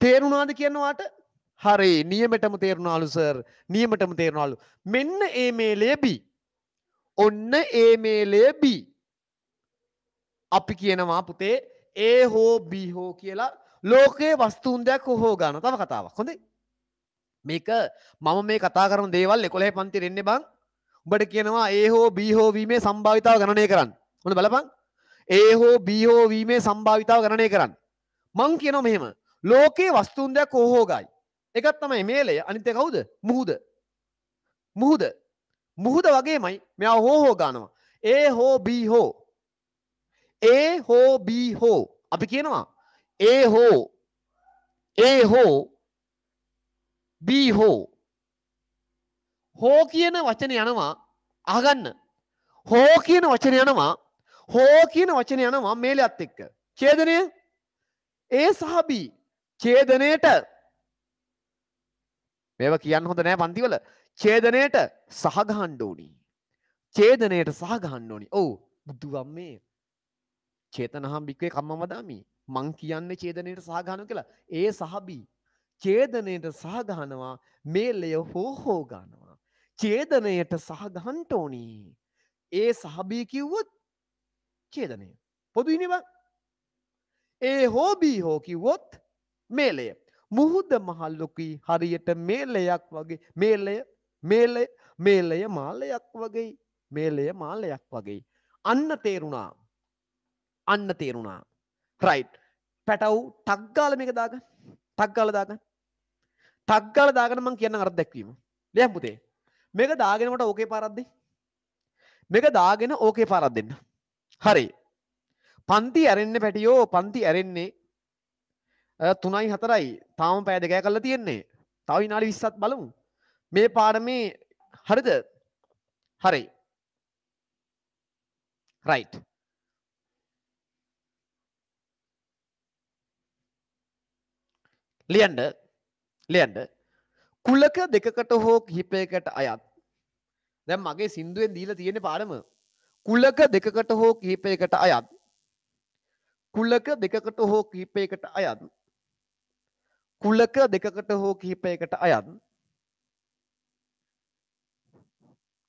තේරුණාද කියනවාට හරේ නියමටම තේරුණාලු සර් නියමටම තේරුණාලු. මෙන්න ඒ මේලේ B. ඔන්න ඒ මේලේ B. අපි කියනවා පුතේ A හෝ B හෝ කියලා ලෝකයේ වස්තුන් දෙයක් හෝ ගන්න. තව කතාවක්. හොඳයි. මේක මම මේ කතා කරන දේවල් 11 පන්තිරෙන්නේ බං. උඹට කියනවා A හෝ B හෝ වීමේ සම්භාවිතාව ගණනය කරන්න. හොඳ බලපන් ඒ හෝ B හෝ V මේ සම්භාවිතාව ගණනය කරන්න මං කියනවා මෙහෙම ලෝකේ වස්තුන් දෙයක් ඕහෝගයි එකක් තමයි මේලය අනිත් එක කවුද මුහුද මුහුද මුහුද වගේමයි මෙයා හෝ හෝ ගානවා ඒ හෝ B හෝ ඒ හෝ B හෝ අපි කියනවා ඒ හෝ ඒ හෝ B හෝ හෝ කියන වචන යනවා අහගන්න හෝ කියන වචන යනවා හෝ කියන වචනය යනවා මේලයත් එක්ක. ඡේදනය ඒ සහ B ඡේදනයේට මේවා කියන්න හොඳ නෑ පන්තිවල. ඡේදනයේට සහ ගහන්න ඕනි. ඡේදනයේට සහ ගහන්න ඕනි. ඔව් බුදුවම් මේ චේතනහම් බික්වේ කම්මම වදාමි. මං කියන්නේ ඡේදනයේට සහ ගහනවා කියලා. ඒ සහ B ඡේදනයට සහගහනවා මේලය හෝ හෝ ගන්නවා. ඡේදනයට සහගහන්ට ඕනි. ඒ සහබී කිව්වොත් ඡේදනය. පොදු ඉනිව ඒ හෝ බී හෝ කිව්වොත් මේලය. මුහුද මහල්ලොකී හරියට මේලයක් වගේ මේලය මේලය මේලය මාලයක් වගේ මේලය මාලයක් වගේ. අන්න තේරුණා. අන්න තේරුණා. රයිට්. පැටව් ටක්ගාල මේක දාගන්න. ටක්ගාල දාගන්න. ටක්ගාල දාගෙන මං කියන්න අර දැක්වීම. ලියම් පුතේ. මේක දාගෙනමට ඕකේ පාරක් දෙන්න. මේක දාගෙන ඕකේ පාරක් දෙන්න. හරි පන්ති ඇරෙන්න්න පැටියෝ පන්ති ඇරෙන්නේ තුනයි හතරයි තාම පෑදකෑ කල්ල තියෙන්නේ තවයි නාලි විස්සත් බලමු මේ පාඩමේ හරිද හරි රයි් ලියන්ඩ ලියන්ඩ කුලක දෙකට හෝ හිපයකට අයත් දැම් මගේ සිින්දුවෙන් දීල තියෙන පාඩම කුලක දෙකකට හෝ කිහිපයකට අයත් කුලක දෙකකට හෝ කිහිපයකට අයත් කුලක දෙකකට හෝ කිහිපයකට අයත්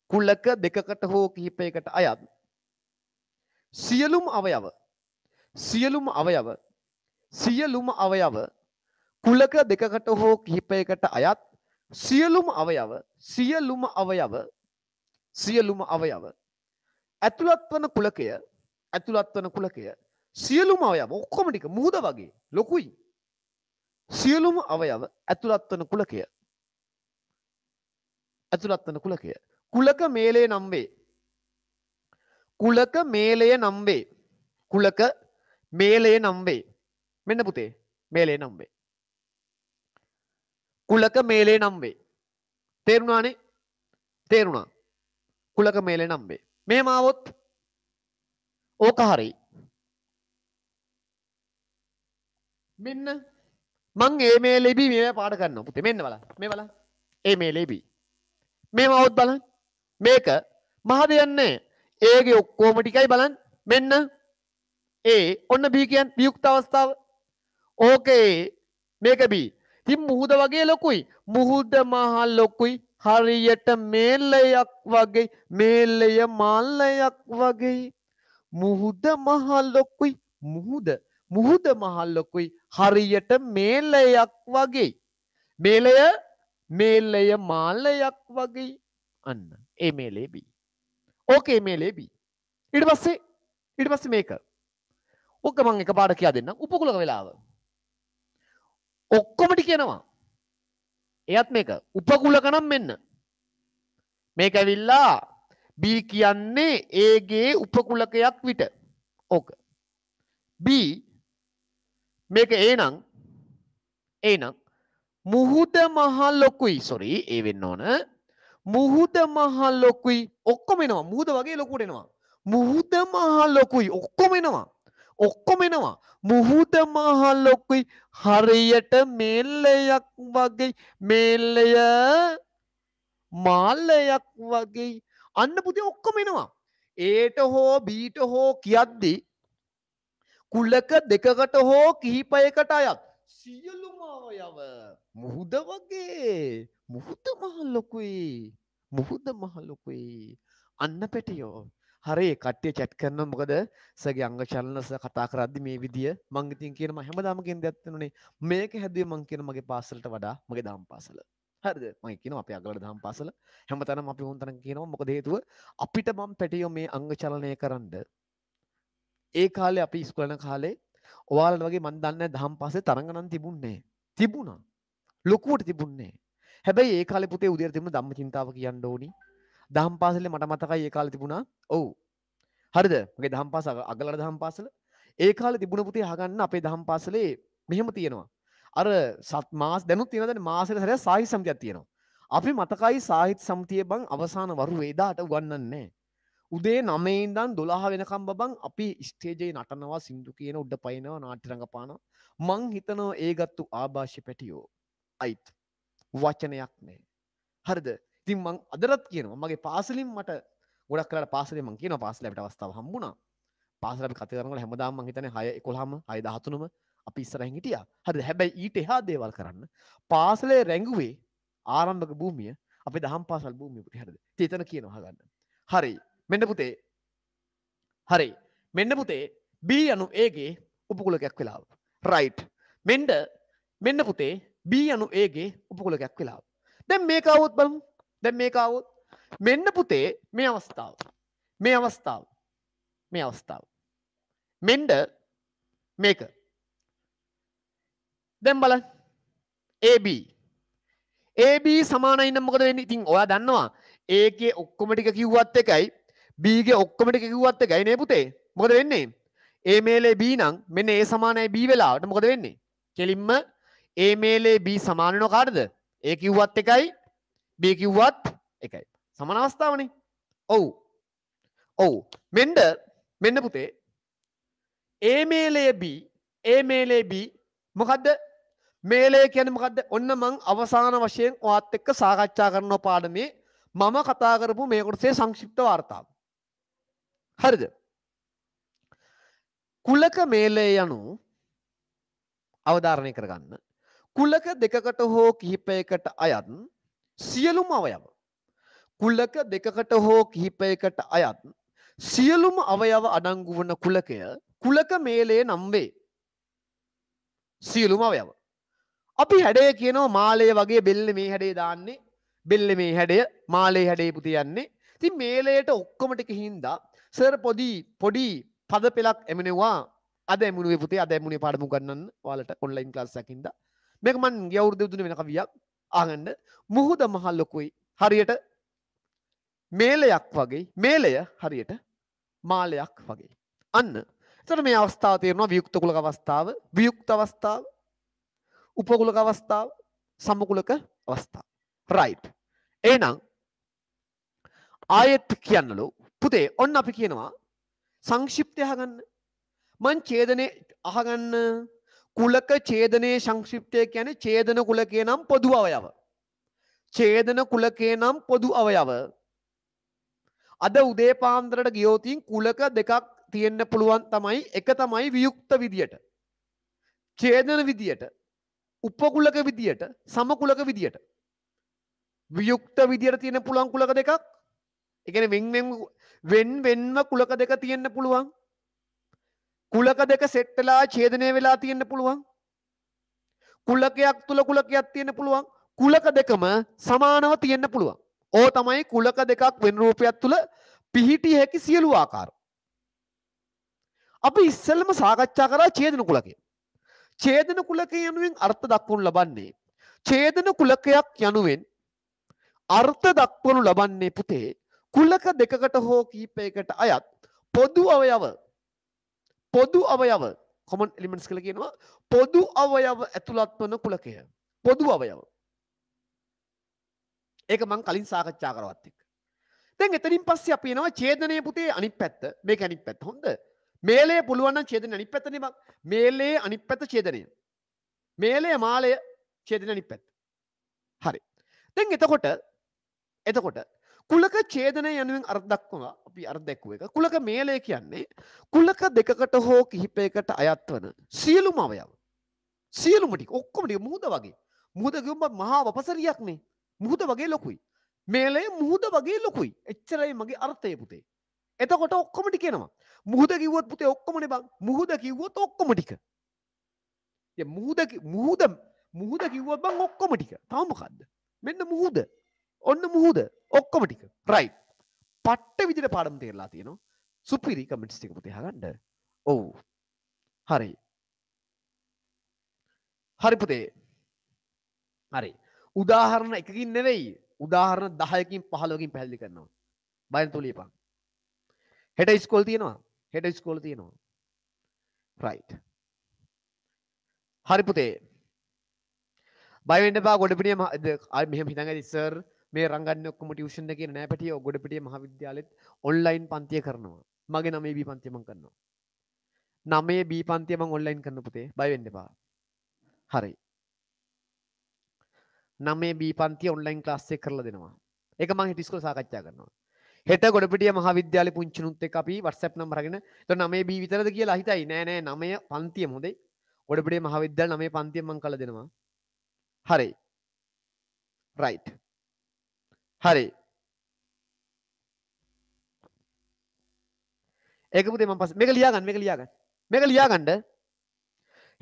කුලක දෙකකට හෝ කිහිපයකට අයත් සියලුම අවයව සියලුම අවයව සියලුම අවයව කුලක දෙකකට හෝ කිහිපයකට අයත් සියලුම අවයව සියලුම අවයව සියලුම අවයව ඇතුළත් වන කුලකය ඇතුළත් වන කුලකය සියලුම අවයව ඔක්කොම ටික මුහුද වගේ ලොකුයි. සියලුම අවයව ඇතුළත් වන කුලකය. ඇතුළත් වන කුලකය. කුලක මේලේ නම් වේ. කුලක මේලය නම් වේ. කුලක මේලේ නම් වේ. මෙන්න පුතේ මේලේ නම් වේ. කුලක මේලේ නම් වේ. තේරුණානේ? තේරුණා. කුලක මේලේ නම් වේ. මෙහෙම આવොත් ඕක හරි. මෙන්න මං ඒ මේ ලැබි මේ පාඩ කරනවා පුතේ. මෙන්න බලන්න. මේ බලන්න. ඒ මේ ලැබි. මේව આવොත් බලන්න. මේක මහ දෙයක් නැහැ. ඒගේ ඔක්කොම ටිකයි බලන්න. මෙන්න ඒ ඔන්න B කියන් වියුක්ත අවස්ථාව. ඕකේ මේක B. ඉතින් මුහුද වගේ ලොකුයි. මුහුද මහ ලොකුයි. හරියට මේල්ලයක් වගේ මේල්ලය මල්ලයක් වගේ මුහුද මහල්ලොකුයි මුහුද මුහුද මහල්ලොකුයි හරියට මේල්ලයක් වගේ මේලය මේල්ලය මාල්ලයක් වගේ අන්න ඒ මේලේබී ඕකේ මේලේබී ඉට පස්සේ ඉට පස්ස මේක ඕක මං එක පාට කියා දෙන්න උපකුල වෙලාව ඔක්කොමටි කියනවා එයත් මේක උපකුලක නම් මෙන්න මේක ඇවිල්ලා B කියන්නේ ඒගේ උපකුලකයක් විට ඕක B මේක ඒනම් ඒනම් මුහුද මහා ලොකුයි සොරි ඒ වෙන්න ඕන මුහුද මහා ලොකුයි ඔක්කොම එනවා මුහුද වගේ ලොකුට එනවා මුහුද මහා ලොකුයි ඔක්කොම එනවා ඔක්කොම එනවා. මුහුද මහ ලොකුයි හරියට මේල්ලයක් වගේ මේල්ලය මාල්ලයක් වගේ අන්න පුතේ ඔක්කොම එනවා. ඒට හෝ බීට හෝ කියද්දි කුලක දෙකකට හෝ කිහිපයකට අයත් සියලුම අවයව මුහුද වගේ මුහුද මහ ලොකුයි මුහුද මහ ලොකුයි අන්න පැටියෝ හරි කට්ටිය චැට් කරන මොකද සගේ අංග චලනස කතා කරද්දි මේ විදිය මං ඉතින් කියනවා හැමදාම කියන දෙයක් තියෙනුනේ මේක හැදුවේ මං කියන මගේ පාසලට වඩා මගේ දහම් පාසල හරිද මම කියනවා අපි අගලට දහම් පාසල හැමතැනම අපි හොන් තැනක කියනවා මොකද හේතුව අපිට මම පැටියෝ මේ අංග චලනය කරන්න ඒ කාලේ අපි ඉස්කෝලේ කාලේ ඔයාලට වගේ මන් දන්නේ දහම් පාසලේ තරඟ නම් තිබුණේ තිබුණා ලොකුවට තිබුණේ හැබැයි ඒ කාලේ පුතේ උදේට තිබුණ ධම්මචින්තාව කියන්න ඕනි දහම් පාසලේ මට මතකයි ඒ කාලේ තිබුණා. ඔව්. හරිද? මගේ දහම් පාසල අගලට දහම් පාසල. ඒ කාලේ තිබුණ පුතේ අහගන්න අපේ දහම් පාසලේ මෙහෙම තියෙනවා. අර සත් මාස දැනුත් තියෙනවා දැන් මාසෙට සැරයක් සාහිත්‍ය සමිතියක් තියෙනවා. අපි මතකයි සාහිත්‍ය සමිතිය බං අවසාන වරුවේ එදාට උගන්වන්නේ උදේ 9 ඉඳන් 12 වෙනකම් බබන් අපි ස්ටේජේ නටනවා සින්දු කියන උඩ පයින්නවා නාට්‍ය රඟපානවා. මං හිතනවා ඒ ගත්තු ආభాෂ්‍ය පැටියෝ අයිත් වචනයක් නැහැ. හරිද? ඉතින් මං අදරත් කියනවා මගේ පාසලින් මට ගොඩක් කරට පාසලෙම කියන පාසලට අවස්ථාව හම්බුණා පාසලට කතරනට හැමදාම හිතන හය කොළහම හය දහතුනම අපි ඉස්සරහ හිටිය හරි හැබැයි ඊට එහා දේවල් කරන්න පාසලේ රැංගුවේ ආරම්භක භූමිය අපි දහම් පාසල් භූමිපුට හරද තේතන කියන හගන්න හරි මෙන්න පුතේ හරි මෙන්න පුතේ බී අනු ඒගේ උපකුලකැක් වෙලාව රයිට් මෙන්ඩ මෙන්න පුතේ බී අනු ඒගේ උපකුලකැක් වෙලාව දැන් මේකවොත් බලමු දැන් මේක આવොත් මෙන්න පුතේ මේ අවස්ථාව. මේ අවස්ථාව. මේ අවස්ථාව. මෙන්න මේක. දැන් බලන්න. AB AB සමානයි නම් මොකද වෙන්නේ? ඉතින් ඔයා දන්නවා A ගේ ඔක්කොම ටික කිව්වත් එකයි B ගේ ඔක්කොම ටික කිව්වත් එකයි නේ පුතේ. මොකද වෙන්නේ? A මේලේ B නම් මෙන්න A සමානයි B වෙලාවට මොකද වෙන්නේ? කෙලින්ම A මේලේ B සමාන වෙනවා කාටද? A කිව්වත් එකයි B කිව්වත් එකයි. සමාන අවස්ථාවනේ. ඔව්. ඔව්. මෙන්න මෙන්න පුතේ A මේලය B A මේලය B මොකද්ද? මේලය කියන්නේ මොකද්ද? ඔන්න මං අවසාන වශයෙන් ඔයාත් එක්ක සාකච්ඡා කරන පාඩමේ මම කතා කරපු මේ කොටසේ සංක්ෂිප්ත වார்த்தාව. හරිද? කුලක මේලය යනු අවධාරණය කරගන්න. කුලක දෙකකට හෝ කිහිපයකට අයත් සියලුම අවයව කුලක දෙකකට හෝ කිහිපයකට අයත් සියලුම අවයව අඩංගු වන කුලකය කුලක මේලේ නම් වේ සියලුම අවයව අපි හැඩය කියනවා මාලය වගේ බෙල්ල මේ හැඩේ දාන්නේ බෙල්ල මේ හැඩය මාලේ හැඩේ පුතියන්නේ ඉතින් මේලයට ඔක්කොම ටික හින්දා සර් පොඩි පොඩි පද පෙලක් එමෙනවා අද එමුණුවේ පුතේ අද එමුණේ පාඩම ගන්නන්න ඔයාලට ඔන්ලයින් ක්ලාස් එකකින්ද මේක මම ගිය අවුරුද්දේ දුන්න වෙන කවියක් අහන්න මුහුද මහ ලොකුයි. හරියට මේලයක් වගේ මේලය හරියට මාලයක් වගේ. අන්න එතකොට මේ අවස්ථාව තේරෙනවා වියුක්ත කුලක අවස්ථාව, වියුක්ත අවස්ථාව, උපකුලක අවස්ථාව, සමකුලක අවස්ථාව. right. එහෙනම් ආයෙත් කියන්නලු පුතේ ඔන්න අපි කියනවා සංක්ෂිප්තය අහගන්න. මං ඡේදනේ අහගන්න කුලක ඡේදනයේ සංක්ෂිප්තය කියන්නේ ඡේදන කුලකේ නම් පොදු අවයව. ඡේදන කුලකේ නම් පොදු අවයව. අද උදේ පාන්දරට ගියොත් කුලක දෙකක් තියෙන්න පුළුවන් තමයි එක තමයි වියුක්ත විදියට. ඡේදන විදියට. උපකුලක විදියට සමකුලක විදියට. වියුක්ත විදියට තියෙන පුළුවන් කුලක දෙකක්. ඒ කියන්නේ වෙන් වෙන් වෙන්ව කුලක දෙක තියෙන්න පුළුවන්. කුලක දෙක සෙට් වෙලා ඡේදනය වෙලා තියෙන්න පුළුවන්. කුලකයක් තුල කුලකයක් තියෙන්න පුළුවන්. කුලක දෙකම සමානව තියෙන්න පුළුවන්. ඕ තමයි කුලක දෙකක් වෙන රූපයක් තුල පිහිටි හැකි සියලු ආකාර. අපි ඉස්සෙල්ලම සාකච්ඡා කරා ඡේදන කුලකය. ඡේදන කුලකය යනුවෙන් අර්ථ දක්වනු ලබන්නේ ඡේදන කුලකයක් යනුවෙන් අර්ථ දක්වනු ලබන්නේ පුතේ කුලක දෙකකට හෝ කීපයකට අයත් පොදු අවයව පොදු අවයව කොමන් එලිමෙන්ට්ස් කියලා කියනවා පොදු අවයව ඇතුළත් වන කුලකය පොදු අවයව ඒක මං කලින් සාකච්ඡා කරවත් එක්ක දැන් එතනින් පස්සේ අපි එනවා ඡේදනයේ පුතේ අනිත් පැත්ත මේක අනිත් පැත්ත හොඳ මේලේ පුළුවන් නම් ඡේදනයේ අනිත් පැත්තනේ මං මේලේ අනිත් පැත්ත ඡේදනය මේලේ මාලය ඡේදනයේ අනිත් පැත්ත හරි දැන් එතකොට එතකොට කුලක චේදනය යනුවෙන් අර්දක්වවා අපි අර්දැක්ව එක කුලක මේලය කියන්නේ කුලක දෙකකට හෝ කිහිපයකට අයත් වන සියලුම අවයව සියලුමටි ඔක්කොමටි මුහද වගේ මුහද ගම්බ මහා වපසරියක්නේ මුහද වගේ ලොකුයි මේලේ මුහද වගේ ලොකුයි එච්චරයි මගේ අර්ථය පුතේ එතකොට ඔක්කොමටි කියනවා මුහද කිව්වොත් පුතේ ඔක්කොමනේ බං මුහද කිව්වොත් ඔක්කොම ටික මුහද මුහද මුහද කිව්වොත් බං ඔක්කොම ටික තව මොකද්ද මෙන්න මුහුද ඔන්න මුහුද ඔක්කොම ටික රයි පට්ට විදිට පාඩම් තේරලා තියෙනවා සුපිරි කමෙන්ට්ස් ටික පුතේ අහගන්න ඔව් හරි හරි පුතේ හරි උදාහරණ එකකින් නෙවෙයි උදාහරණ 10කින් 15කින් පැහැදිලි කරනවා බයෙන් තුලියපන් හෙට ඉස්කෝල් තියෙනවා හෙට ඉස්කෝල් තියෙනවා රයිට් හරි පුතේ බයිවෙන්ඩ බා ගොඩපිනිය මෙහම හිතඟ ඉස්සර් මේ රංගන්න ඔක්කම ටියෂන් කිය නෑ පටිය ගොඩ පිටිය මහවිද්‍යාලෙත් ඔන්ලයින් පන්තිය කරනවා මගේ නමේ බී පන්තියම කරනවා නමේ බී පන්තියම ඔන්ලයින් කරන පුතේ බයිවෙන්නවා හරි නමේ බී පන්ති ඔන්ලයින් ලාස්සේ කරලා දෙනවා එක මං හිටිස්කොල සාකච්ඡා කරනවා හෙට ගොඩපිටිය මහවිද්‍යාල පුංචිනුත් එක අපි වටසැප් නම් රගෙන ත නමේ බී විතරද කියලා හිතයි නෑනෑ නමය පන්තිය හොදේ ගොඩපිටේ මහවිද්‍යාල නමේ පන්තියමං කල දෙනවා හරි රයිට් හරි. ඒක පුතේ මම පස්සේ මේක ලියාගන්න මේක ලියාගන්න. මේක ලියාගන්න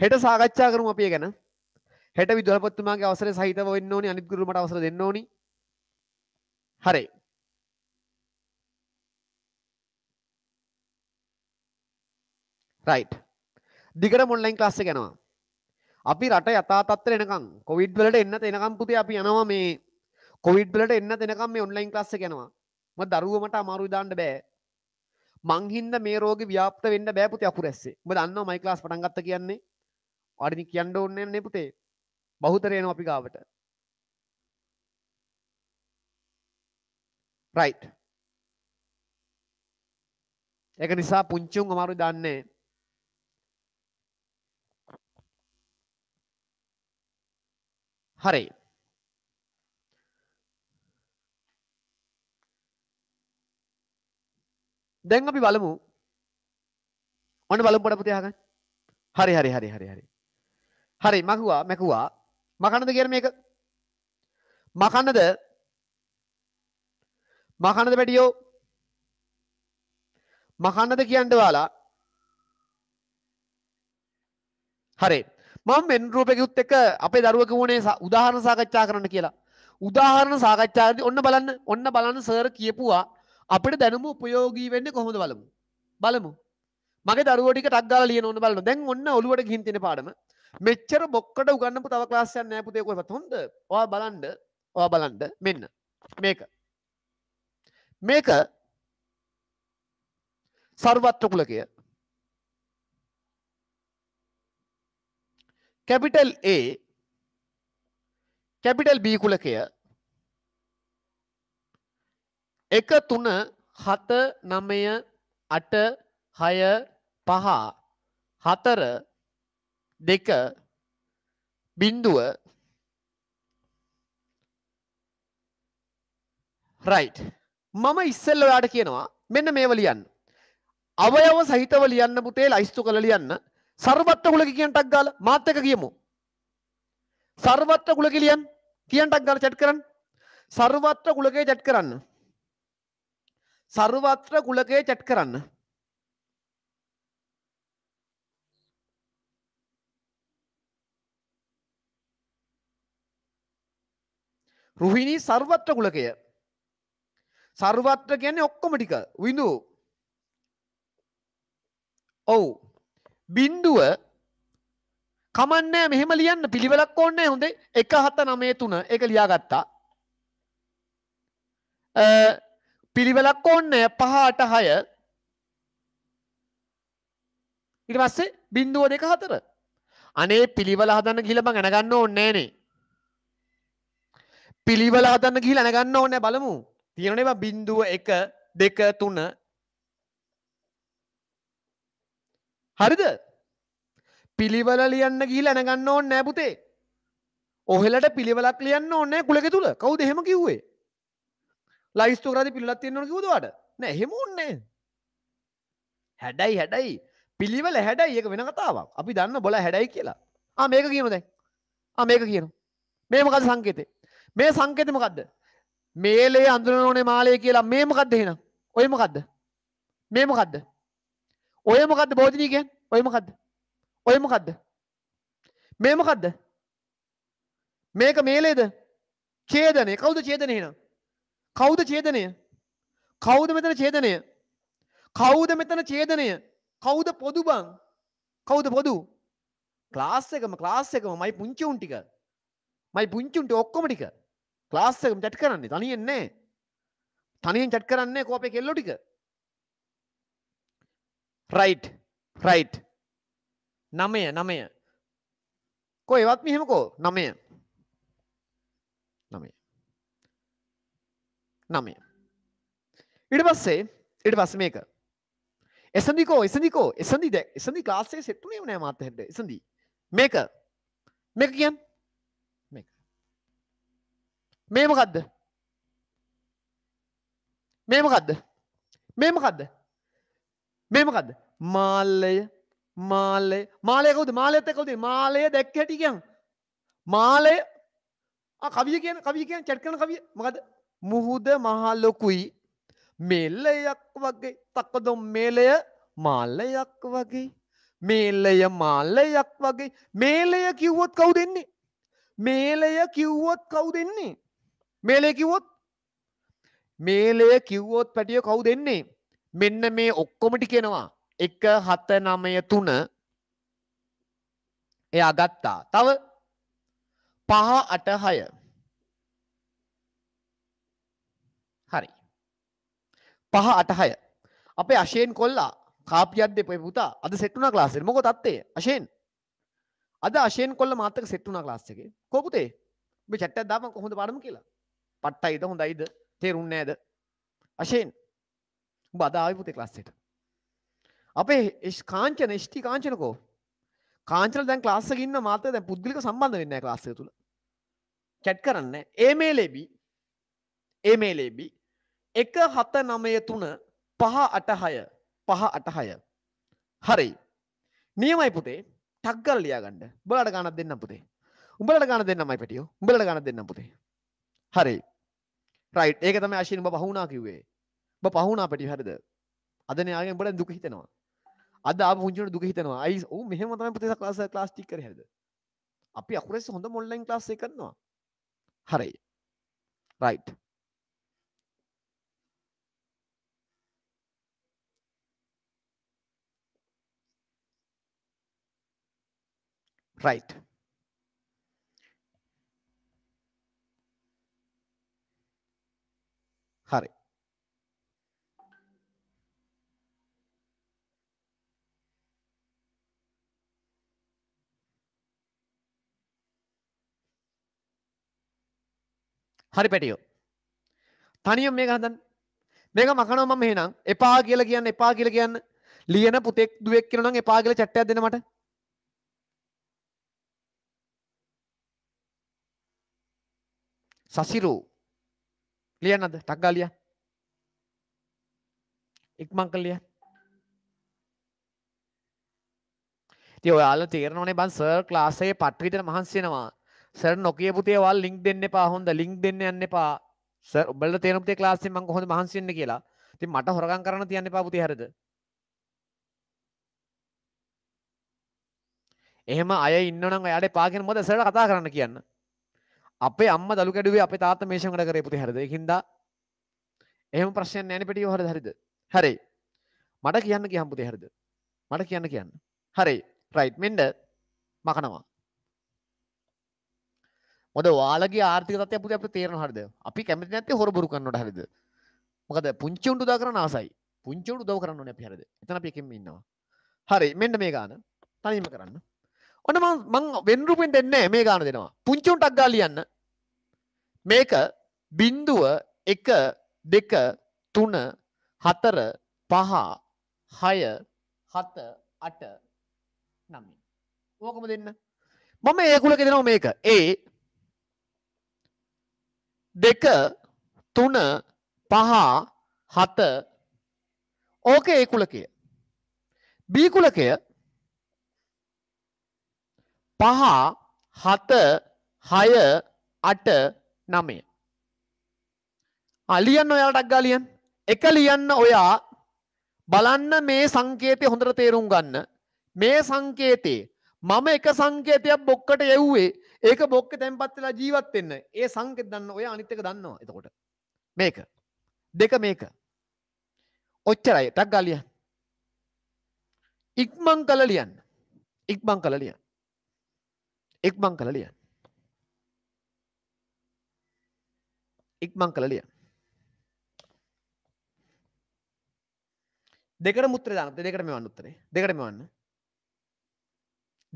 හෙට සාකච්ඡා කරමු අපි ගැන. හෙට විදුහල්පතිතුමාගේ අවසරය සහිතව වෙන්න ඕනි අනිත් ගුරුමට අවසර දෙන්න ඕනි. හරි. රයිට්. දිගට මොන්ලයින් ක්ලාස් එක යනවා. අපි රට යථා තත්ත්වෙ එනකම් කොවිඩ් වලට එන්නත් එනකම් පුතේ අපි යනවා මේ කොවිඩ්ලට එන්න දෙනකම් මේ ඔන්ලයින් ක්ලස්ස කෙනවා ම දරුවමට අමාරු දාන්න බෑ මංහින්ද මේ රෝග ව්‍යාප්ත වෙන්න බෑපුති අකුරැස්සේ ම දන්න මයි ලාස් පටන්ගත්ත කියන්නේ අඩිනි කියන්න ඔන්න නෙපුතේ බහුතරයන අපි ගාවට රයිට් එක නිසා පුංචුම් අමාරු දන්නේ හරි දැන් අපි බලමු. ඔන්න බලමු පොඩ පුතේ අහගන්න. හරි හරි හරි හරි හරි. හරි මකුවා මකුවා මකන්නද කියන්නේ මේක? මකන්නද? මකන්නද බැටියෝ? මකන්නද කියන්න ඔයාලා? හරි. මම මෙන් රූපෙකුත් එක්ක අපේ දරුවක වුණේ උදාහරණ සාකච්ඡා කරන්න කියලා. උදාහරණ සාකච්ඡාදී ඔන්න බලන්න ඔන්න බලන්න සර් කියපුවා අපිට දැනුම උපයෝගී වෙන්නේ කොහොමද බලමු. බලමු. මගේ දරුවෝ ටික ටක් ගාලා ලියන ඕන බලන්න. දැන් ඔන්න ඔළුවට ගිහින් තියෙන පාඩම. මෙච්චර බොක්කට උගන්නපු තව ක්ලාස් එකක් නැහැ පුතේ කොහෙවත්. හොඳ. ඔයා බලන්න. ඔයා බලන්න. මෙන්න. මේක. මේක සර්වත්‍ර කුලකය. කැපිටල් A කැපිටල් B කුලකය එක තුන හත නමය අට හය පහ හතර දෙක බින්දුව රයිට් මම ඉස්සෙල්ල ඔයාට කියනවා මෙන්න මේව ලියන්න අවයව සහිතව ලියන්න පුතේ ලයිස්තු කළ ලියන්න සර්වත්ත කුලක කියන්ටක් ගාල මාත් එක කියමු සර්වත්ත කුලක ලියන් කියන්ටක් ගාල චැට් කරන්න සර්වත්ත කුලකේ චැට් කරන්න සර්වත්‍ර කුලකය චැට් කරන්න රුහිණී සර්වත්‍ර කුලකය සර්වත්‍ර කියන්නේ ඔක්කොම ටික විඳු ඔව් බින්දුව කමන්නෑ මෙහෙම ලියන්න පිළිවෙලක් ඕන්නේ හොඳේ එක හත නමේ තුන එක ලියාගත්තා පිළිවෙලක් ඕන්නය පහට හය ඉට පස්සේ බින්දුව දෙක හතර අනේ පිළිවල හදන්න ගිලම ගැනගන්න ඕන්නේනේ පිළිවල හදන්න ගිහි ලනගන්න ඕන බලමු තියෙනවා බින්දුව එක දෙක තුන හරිද පිළිවල ලියන්න ගිහි ලනගන්න ඕන්න නෑ පුතේ ඔහෙලට පිළිවලක් ලියන්න ඕන්නෑ කුලක තුළ කවුද හෙම කිව්වේ ලයිස්තෝකරති පිල්ලත් තියෙනවා කිව්වද නෑ එහෙම ඕන්නේ හැඩයි හැඩයි පිළිවෙල හැඩයි ඒක වෙන කතාවක් අපි දන්න බොල හැඩයි කියලා ආ මේක කියනවා දැන් ආ මේක කියනවා මේ මොකද සංකේතේ මේ සංකේතේ මොකද්ද මේලේ අඳුරන ඕනේ මාලේ කියලා මේ මොකද්ද එහෙනම් ඔය මොකද්ද මේ මොකද්ද ඔය මොකද්ද බෝධිනී කියන්නේ ඔය මොකද්ද ඔය මොකද්ද මේ මොකද්ද මේක මේලේද ඡේදනේ කවුද ඡේදනේ එහෙනම් කෞද චේදනය කෞද මෙතන චේදනය කෞද මෙතන චේදනය කෞද පොදු බං කෞද පොදු ලාස් එකම ලාස් එකම මයි පුංචවුන් ටික මයි පුංචුන්ට ඔක්කොම ටික ලාස් එකම චැට් කරන්නේ තනියෙන්නේ තනියෙන් චැට් කරන්නේ කෝපය කෙල්ලො ටික රයිට් රයිට් නමය නමය කො එවත් මෙහෙමකෝ නමය නමේ නමය. ඉඩ පස්සේ ඉට පස්ස මේක එසඳිකෝ එසඳිකෝ එසඳි ද එසඳි කාසේ සෙට්ටුනේ වනෑ මත හෙට එසඳී මේක මේක කියන් මේමකදද මේමකදද මේමකදද මේමකදද මාල්ලය මාල්ලය මාලයකවද මාලයත කවදේ මාලය දැක් හැටිකන් මාලය කවිය කියන කවිය කියන චැට්කන කවිය මකද මුහුද මහා ලොකුයි මෙල්ලයක් වගේ තකදොම් මේලය මාල්ලයක් වගේ මේලය මාල්ලයක් වගේ මේලය කිව්වොත් කවු දෙන්නේ මේලය කිව්වොත් කවු දෙන්නේ මේලය කිව්වොත් මේලය කිව්වොත් පැටිය කවු දෙන්නේ මෙන්න මේ ඔක්කොමටි කෙනවා එක හත නමය තුන එයා ගත්තා තව පහ අටහය පහ අටහය අපේ අශයෙන් කොල්ලා කාපියත් දෙපේ පුතා අද සෙට්ුන ලාසෙන් මොක තත්තේ අශයෙන් අද අශයෙන් කොල්ල මාතක සෙට්ුන ලාස්සගේ කොපුතේ මේ චට්ට දාම කොහොඳ පාඩම කියලා පට්ට අයිද හොඳයිද තේරුන්නේ ඇද අශයෙන් බදාවි පුතේ ලාස්සෙට අපේ කාංචන ෂ්ටි කාංචනකෝ කාංචල දැන් ලාස්සකින්න මාත දැ පුද්ගලික සම්බන්ධ වෙන්න ලාස්සය තුළ චැට් කරන්න ඒ මේ ලේබී ඒ මේ ලේබී එක හත නමය තුන පහ අටහය පහ අටහය හරි නියමයි පුතේ ටක්ගල් ලියාගන්න බලට ගණ දෙන්න පුතේ උඹලට ගණ දෙන්නමයි පැටියෝ උඹලට ගණ දෙන්න පුතේ හරි රයිට් ඒක තමයි අශින් ඔබ පහුණා කිව්වේ ඔබ පහුණා පැටියෝ හරිද අදනේ ආගෙන් උඹට දුක හිතෙනවා අද ආපු පුංචිට දුක හිතෙනවා අයි ඔව් මෙහෙම තමයි පුතේ ක්ලාස් ක්ලාස් ටික් කරේ හරිද අපි අකුරැස්ස හොඳ ඔන්ලයින් ක්ලාස් එක කරනවා හරි රයිට් right හරි හරි පැටියෝ තනියම් මේක හදන්න මේක මකනවා මම එහෙනම් එපා කියලා කියන්න එපා කියලා කියන්න ලියන පුතෙක් දුවෙක් කියලා නම් එපා කියලා චැට්ටයක් දෙන්න මට සසිරු ලියන්නද ටක්ගා ලියන්න ඉක්මන් කළ ලියන්න ඉතින් ඔයාලා තේරෙනවනේ බං සර් ක්ලාස් එකේ පට්ටියට මහන්සි වෙනවා සර් නොකියපු තේ ඔයාලා ලින්ක් දෙන්න එපා හොඳ ලින්ක් දෙන්න යන්න එපා සර් ඔයාලා තේරෙන පුතේ ක්ලාස් එකෙන් මම කොහොමද මහන්සි වෙන්නේ කියලා ඉතින් මට හොරගම් කරන්න තියන්න එපා පුතේ හරිද එහෙම අය ඉන්නවනම් ඔයාලට එපා කියන මොකද සර්ට කතා කරන්න කියන්න අපේ අම්ම දළු කැඩුවේ අපේ තාත්තා මේෂන් වැඩ කරේ පුතේ හරිද? ඒකින්ද එහෙම ප්‍රශ්නයක් නැහැ නේ පිටියෝ හරිද හරිද? හරි. මට කියන්න කියම් පුතේ හරිද? මට කියන්න කියන්න. හරි. රයිට් මෙන්න මකනවා. මොද ඔයාලගේ ආර්ථික තත්ත්වය පුතේ අපිට තේරෙනව හරිද? අපි කැමති නැත්තේ හොරබුරු කරනවට හරිද? මොකද පුංචි උන්ට උදා කරන්න ආසයි. පුංචි උන්ට උදව් කරන්න ඕනේ අපි හරිද? එතන අපි එකෙන් ඉන්නවා. හරි මෙන්න මේ ගාන තනියම කරන්න. ඔන්න මං වෙන්රුපෙන් දෙන්නේ මේ ගාන දෙනවා පුංචුන්ටක් ගාලියන්න මේක බින්දුව එක දෙක තුන හතර පහ හය හත අට නම්මින් ඕකම දෙන්න මම ඒකුල ගෙදෙනවා මේක ඒ දෙක තුන පහ හත ඕක ඒකුලකය බීකුලකය පහ හත හය අට නමය. අලියන්න ඔයාටක් ගලියන් එක ලියන්න ඔයා බලන්න මේ සංකේතය හොඳට තේරුම් ගන්න මේ සංකේතයේ මම එක සංකේතයක් බොක්කට යව්වේ ඒක බොක්ක තැන්පත් වෙලා ජීවත් වෙන්න. ඒ සංකේත දන්න ඔය අනිත් එක දන්නවා. එතකොට මේක දෙක මේක. ඔච්චරයි. ටක් ගාලියන්. ඉක්මන් කළ ලියන්න. ඉක්මන් කළ ලියන්න. ඉක්මන් කළා ලියන්න. ඉක්මන් කළා ලියන්න. දෙකට මුත්‍රේ දාන්න. දෙකට මෙවන්න උත්තරේ. දෙකට මෙවන්න.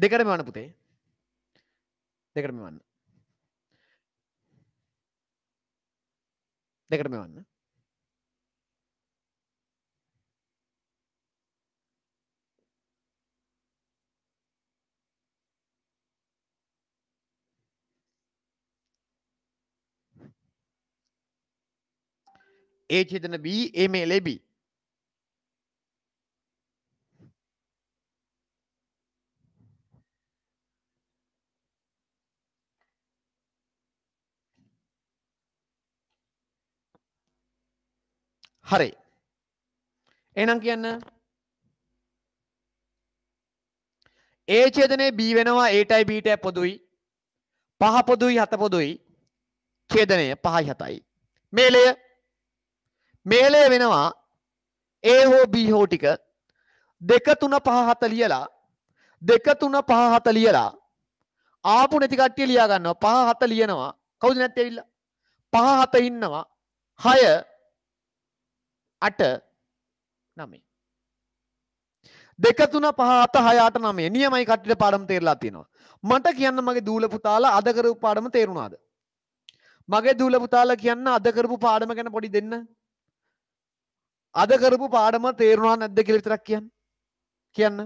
දෙකට මෙවන්න පුතේ. දෙකට මෙවන්න. දෙකට මෙවන්න. ඒ චේතන බී ඒ මේ ලැබී හරි එනම් කියන්න ඒ චේදනය බී වෙනවා ඒටයි බීට පොදුයි පහ පොදුයි හත පොදුයි චේදනය පහයි හතයි මේලය මේලය වෙනවා ඒ හෝ බී හෝ ටික දෙක තුන පහ හත ලියලා දෙක තුන පහ හත ලියලා ආපු නැති කට්ටිය ලියා ගන්නවා පහ හත ලියනවා කවුද නැත්තේ ඇවිල්ලා පහ හත ඉන්නවා හය අට නමේ දෙක තුන පහ අත හය අට නමේ නියමයි කට්ටියට පාඩම තේරලා තියෙනවා මට කියන්න මගේ දූල පුතාලා අද කරපු පාඩම තේරුණාද මගේ දූල පුතාලා කියන්න අද කරපු පාඩම ගැන පොඩි දෙන්න අද කරපු පාඩම තේරුණා නැද්ද කියලා විතරක් කියන්න. කියන්න.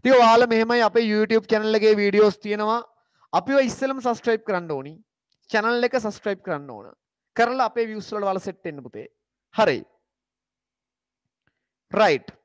ඉතින් ඔයාලා මෙහෙමයි අපේ YouTube channel එකේ videos තියෙනවා. අපිව ඉස්සෙල්ලම subscribe කරන්න ඕනි. channel එක subscribe කරන්න ඕන. කරලා අපේ views වලට ඔයාලා set වෙන්න පුතේ. හරි. right